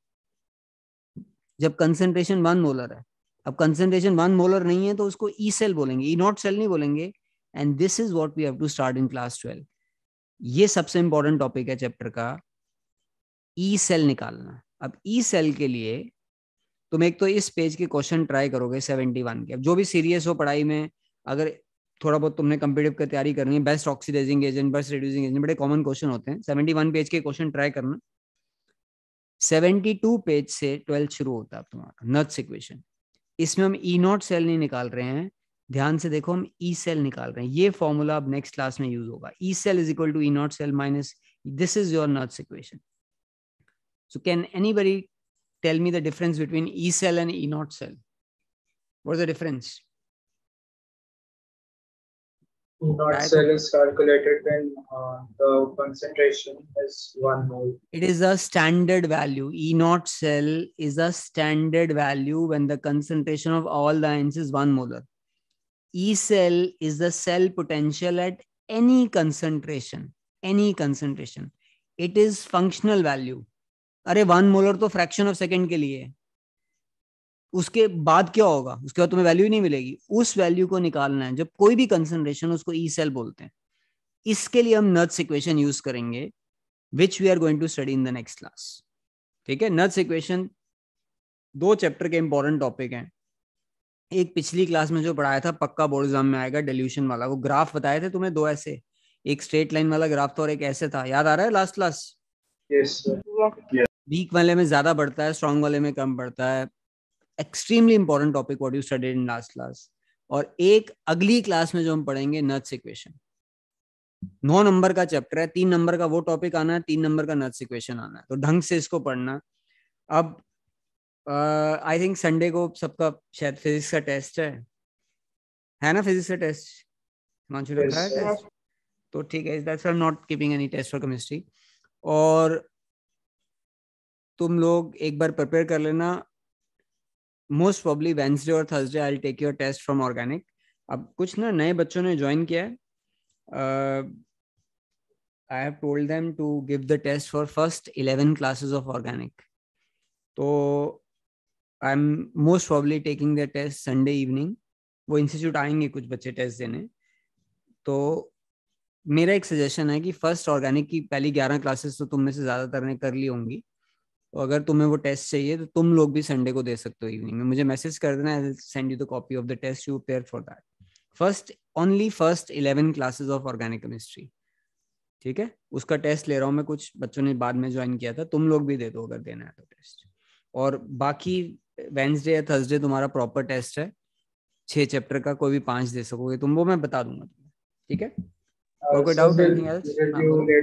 जब कंसेंट्रेशन वन मोलर है अब कंसेंट्रेशन वन मोलर नहीं है तो उसको ई e सेल बोलेंगे ई नॉट सेल नहीं बोलेंगे and this is what we have to start in class twelve ये सबसे इंपॉर्टेंट टॉपिक है चैप्टर का ई e सेल निकालना अब ई e सेल के लिए तुम एक तो इस पेज के क्वेश्चन ट्राई करोगे सेवेंटी वन के अब जो भी सीरियस हो पढ़ाई में अगर थोड़ा बहुत तुमने कंपिटेटिव की तैयारी करनी है best oxidizing agent best reducing agent बड़े कॉमन क्वेश्चन होते हैं सेवेंटी वन पेज के क्वेश्चन ट्राई करना सेवेंटी टू पेज से ट्वेल्थ शुरू होता है तुम्हारा नर्थ इक्वेशन इसमें हम ई नॉट सेल नहीं निकाल रहे हैं ध्यान से देखो हम ई e सेल निकाल रहे हैं ये फॉर्मूला अब नेक्स्ट क्लास में यूज होगा E cell is equal to E not cell minus this is your Nernst equation so can anybody tell me the difference between E cell and E not cell what the difference Not right. cell is calculated when uh, the concentration is one mole. It is a standard value. E not cell is a standard value when the concentration of all the ions is one molar. E cell is the cell potential at any concentration. Any concentration. It is functional value. अरे one molar तो fraction of second के लिए है उसके बाद क्या होगा उसके बाद तुम्हें वैल्यू नहीं मिलेगी उस वैल्यू को निकालना है जब कोई भी कंसनट्रेशन उसको ई सेल बोलते हैं इसके लिए हम नर्थ इक्वेशन यूज करेंगे which we are going to study in the next class ठीक है नर्थ इक्वेशन दो चैप्टर के इंपॉर्टेंट टॉपिक हैं एक पिछली क्लास में जो पढ़ाया था पक्का बोर्ड एग्जाम में आएगा डेल्यूशन वाला वो ग्राफ बताए थे तुम्हें दो ऐसे एक स्ट्रेट लाइन वाला ग्राफ था और एक ऐसे था याद आ रहा है लास्ट क्लास वीक वाले में ज्यादा बढ़ता है स्ट्रॉन्ग वाले में कम बढ़ता है extremely important topic what you studied in last class और एक अगली क्लास में जो हम पढ़ेंगे नर्थ इक्वेशन नौ नंबर का चैप्टर है तीन नंबर का वो टॉपिक आना है तीन नंबर का नर्थ इक्वेशन आना है तो ढंग से इसको पढ़ना अब आई थिंक संडे को सबका शायद फिजिक्स का टेस्ट है है ना फिजिक्स का टेस्ट हिमांशु रखा है टेस्ट तो ठीक है that's I not keeping any test for chemistry और तुम लोग एक बार प्रिपेयर कर लेना मोस्ट प्रॉब्ली वेंसडे और Thursday I take your test from organic अब कुछ ना नए बच्चों ने ज्वाइन किया है I have told them to give the test for first eleven classes of organic तो I am most probably taking the test Sunday evening वो इंस्टीट्यूट आएंगे कुछ बच्चे टेस्ट देने तो मेरा एक सजेशन है कि फर्स्ट ऑर्गेनिक की पहली ग्यारह क्लासेस तो तुम में से ज़्यादातर ने कर ली होंगी तो अगर तुम्हें वो टेस्ट चाहिए तो तुम लोग भी संडे को दे सकते हो इवनिंग में मुझे मैसेज कर देना send you the copy of the test you prepare for that first only first eleven classes of organic chemistry ठीक है उसका टेस्ट ले रहा हूँ मैं कुछ बच्चों ने बाद में ज्वाइन किया था तुम लोग भी दे दो अगर देना है तो टेस्ट और बाकी वेंसडे या थर्सडे तुम्हारा प्रॉपर टेस्ट है छह चैप्टर का कोई भी पांच दे सकोगे तुम वो मैं बता दूंगा तुम्हें ठीक है और uh, कोई doubt anything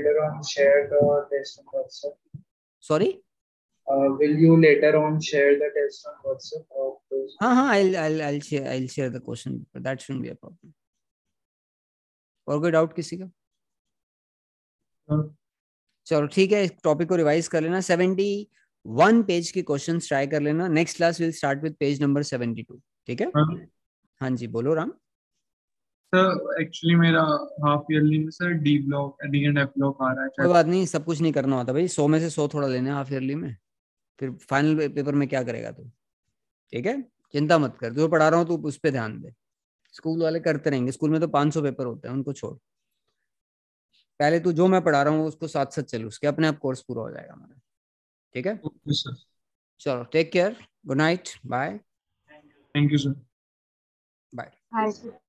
else sorry Uh, will you later on share the test on WhatsApp? Or those? Uh हाँ, -huh, हाँ, I'll, I'll, I'll share I'll share the question. That shouldn't be a problem. और कोई doubt किसी का हाँ। चलो ठीक है टॉपिक को रिवाइज कर लेना सेवेंटी वन पेज के क्वेश्चन ट्राई कर लेना next class will start with page number seventy two ठीक है हाँ जी बोलो राम सर एक्चुअली मेरा हाफ ईयरली में sir D block D and F block आ रहा है कोई बात नहीं सब कुछ नहीं करना होता भाई सौ में से सौ थोड़ा लेना हाफ ईयरली में फिर फाइनल पेपर में क्या करेगा तू ठीक है चिंता मत कर जो पढ़ा रहा हूँ तू उस पर ध्यान दे स्कूल वाले करते रहेंगे स्कूल में तो सौ पेपर होते हैं उनको छोड़ पहले तू जो मैं पढ़ा रहा हूँ उसको साथ साथ चलू उसके अपने आप कोर्स पूरा हो जाएगा हमारा ठीक है चलो take care good night bye thank you sir bye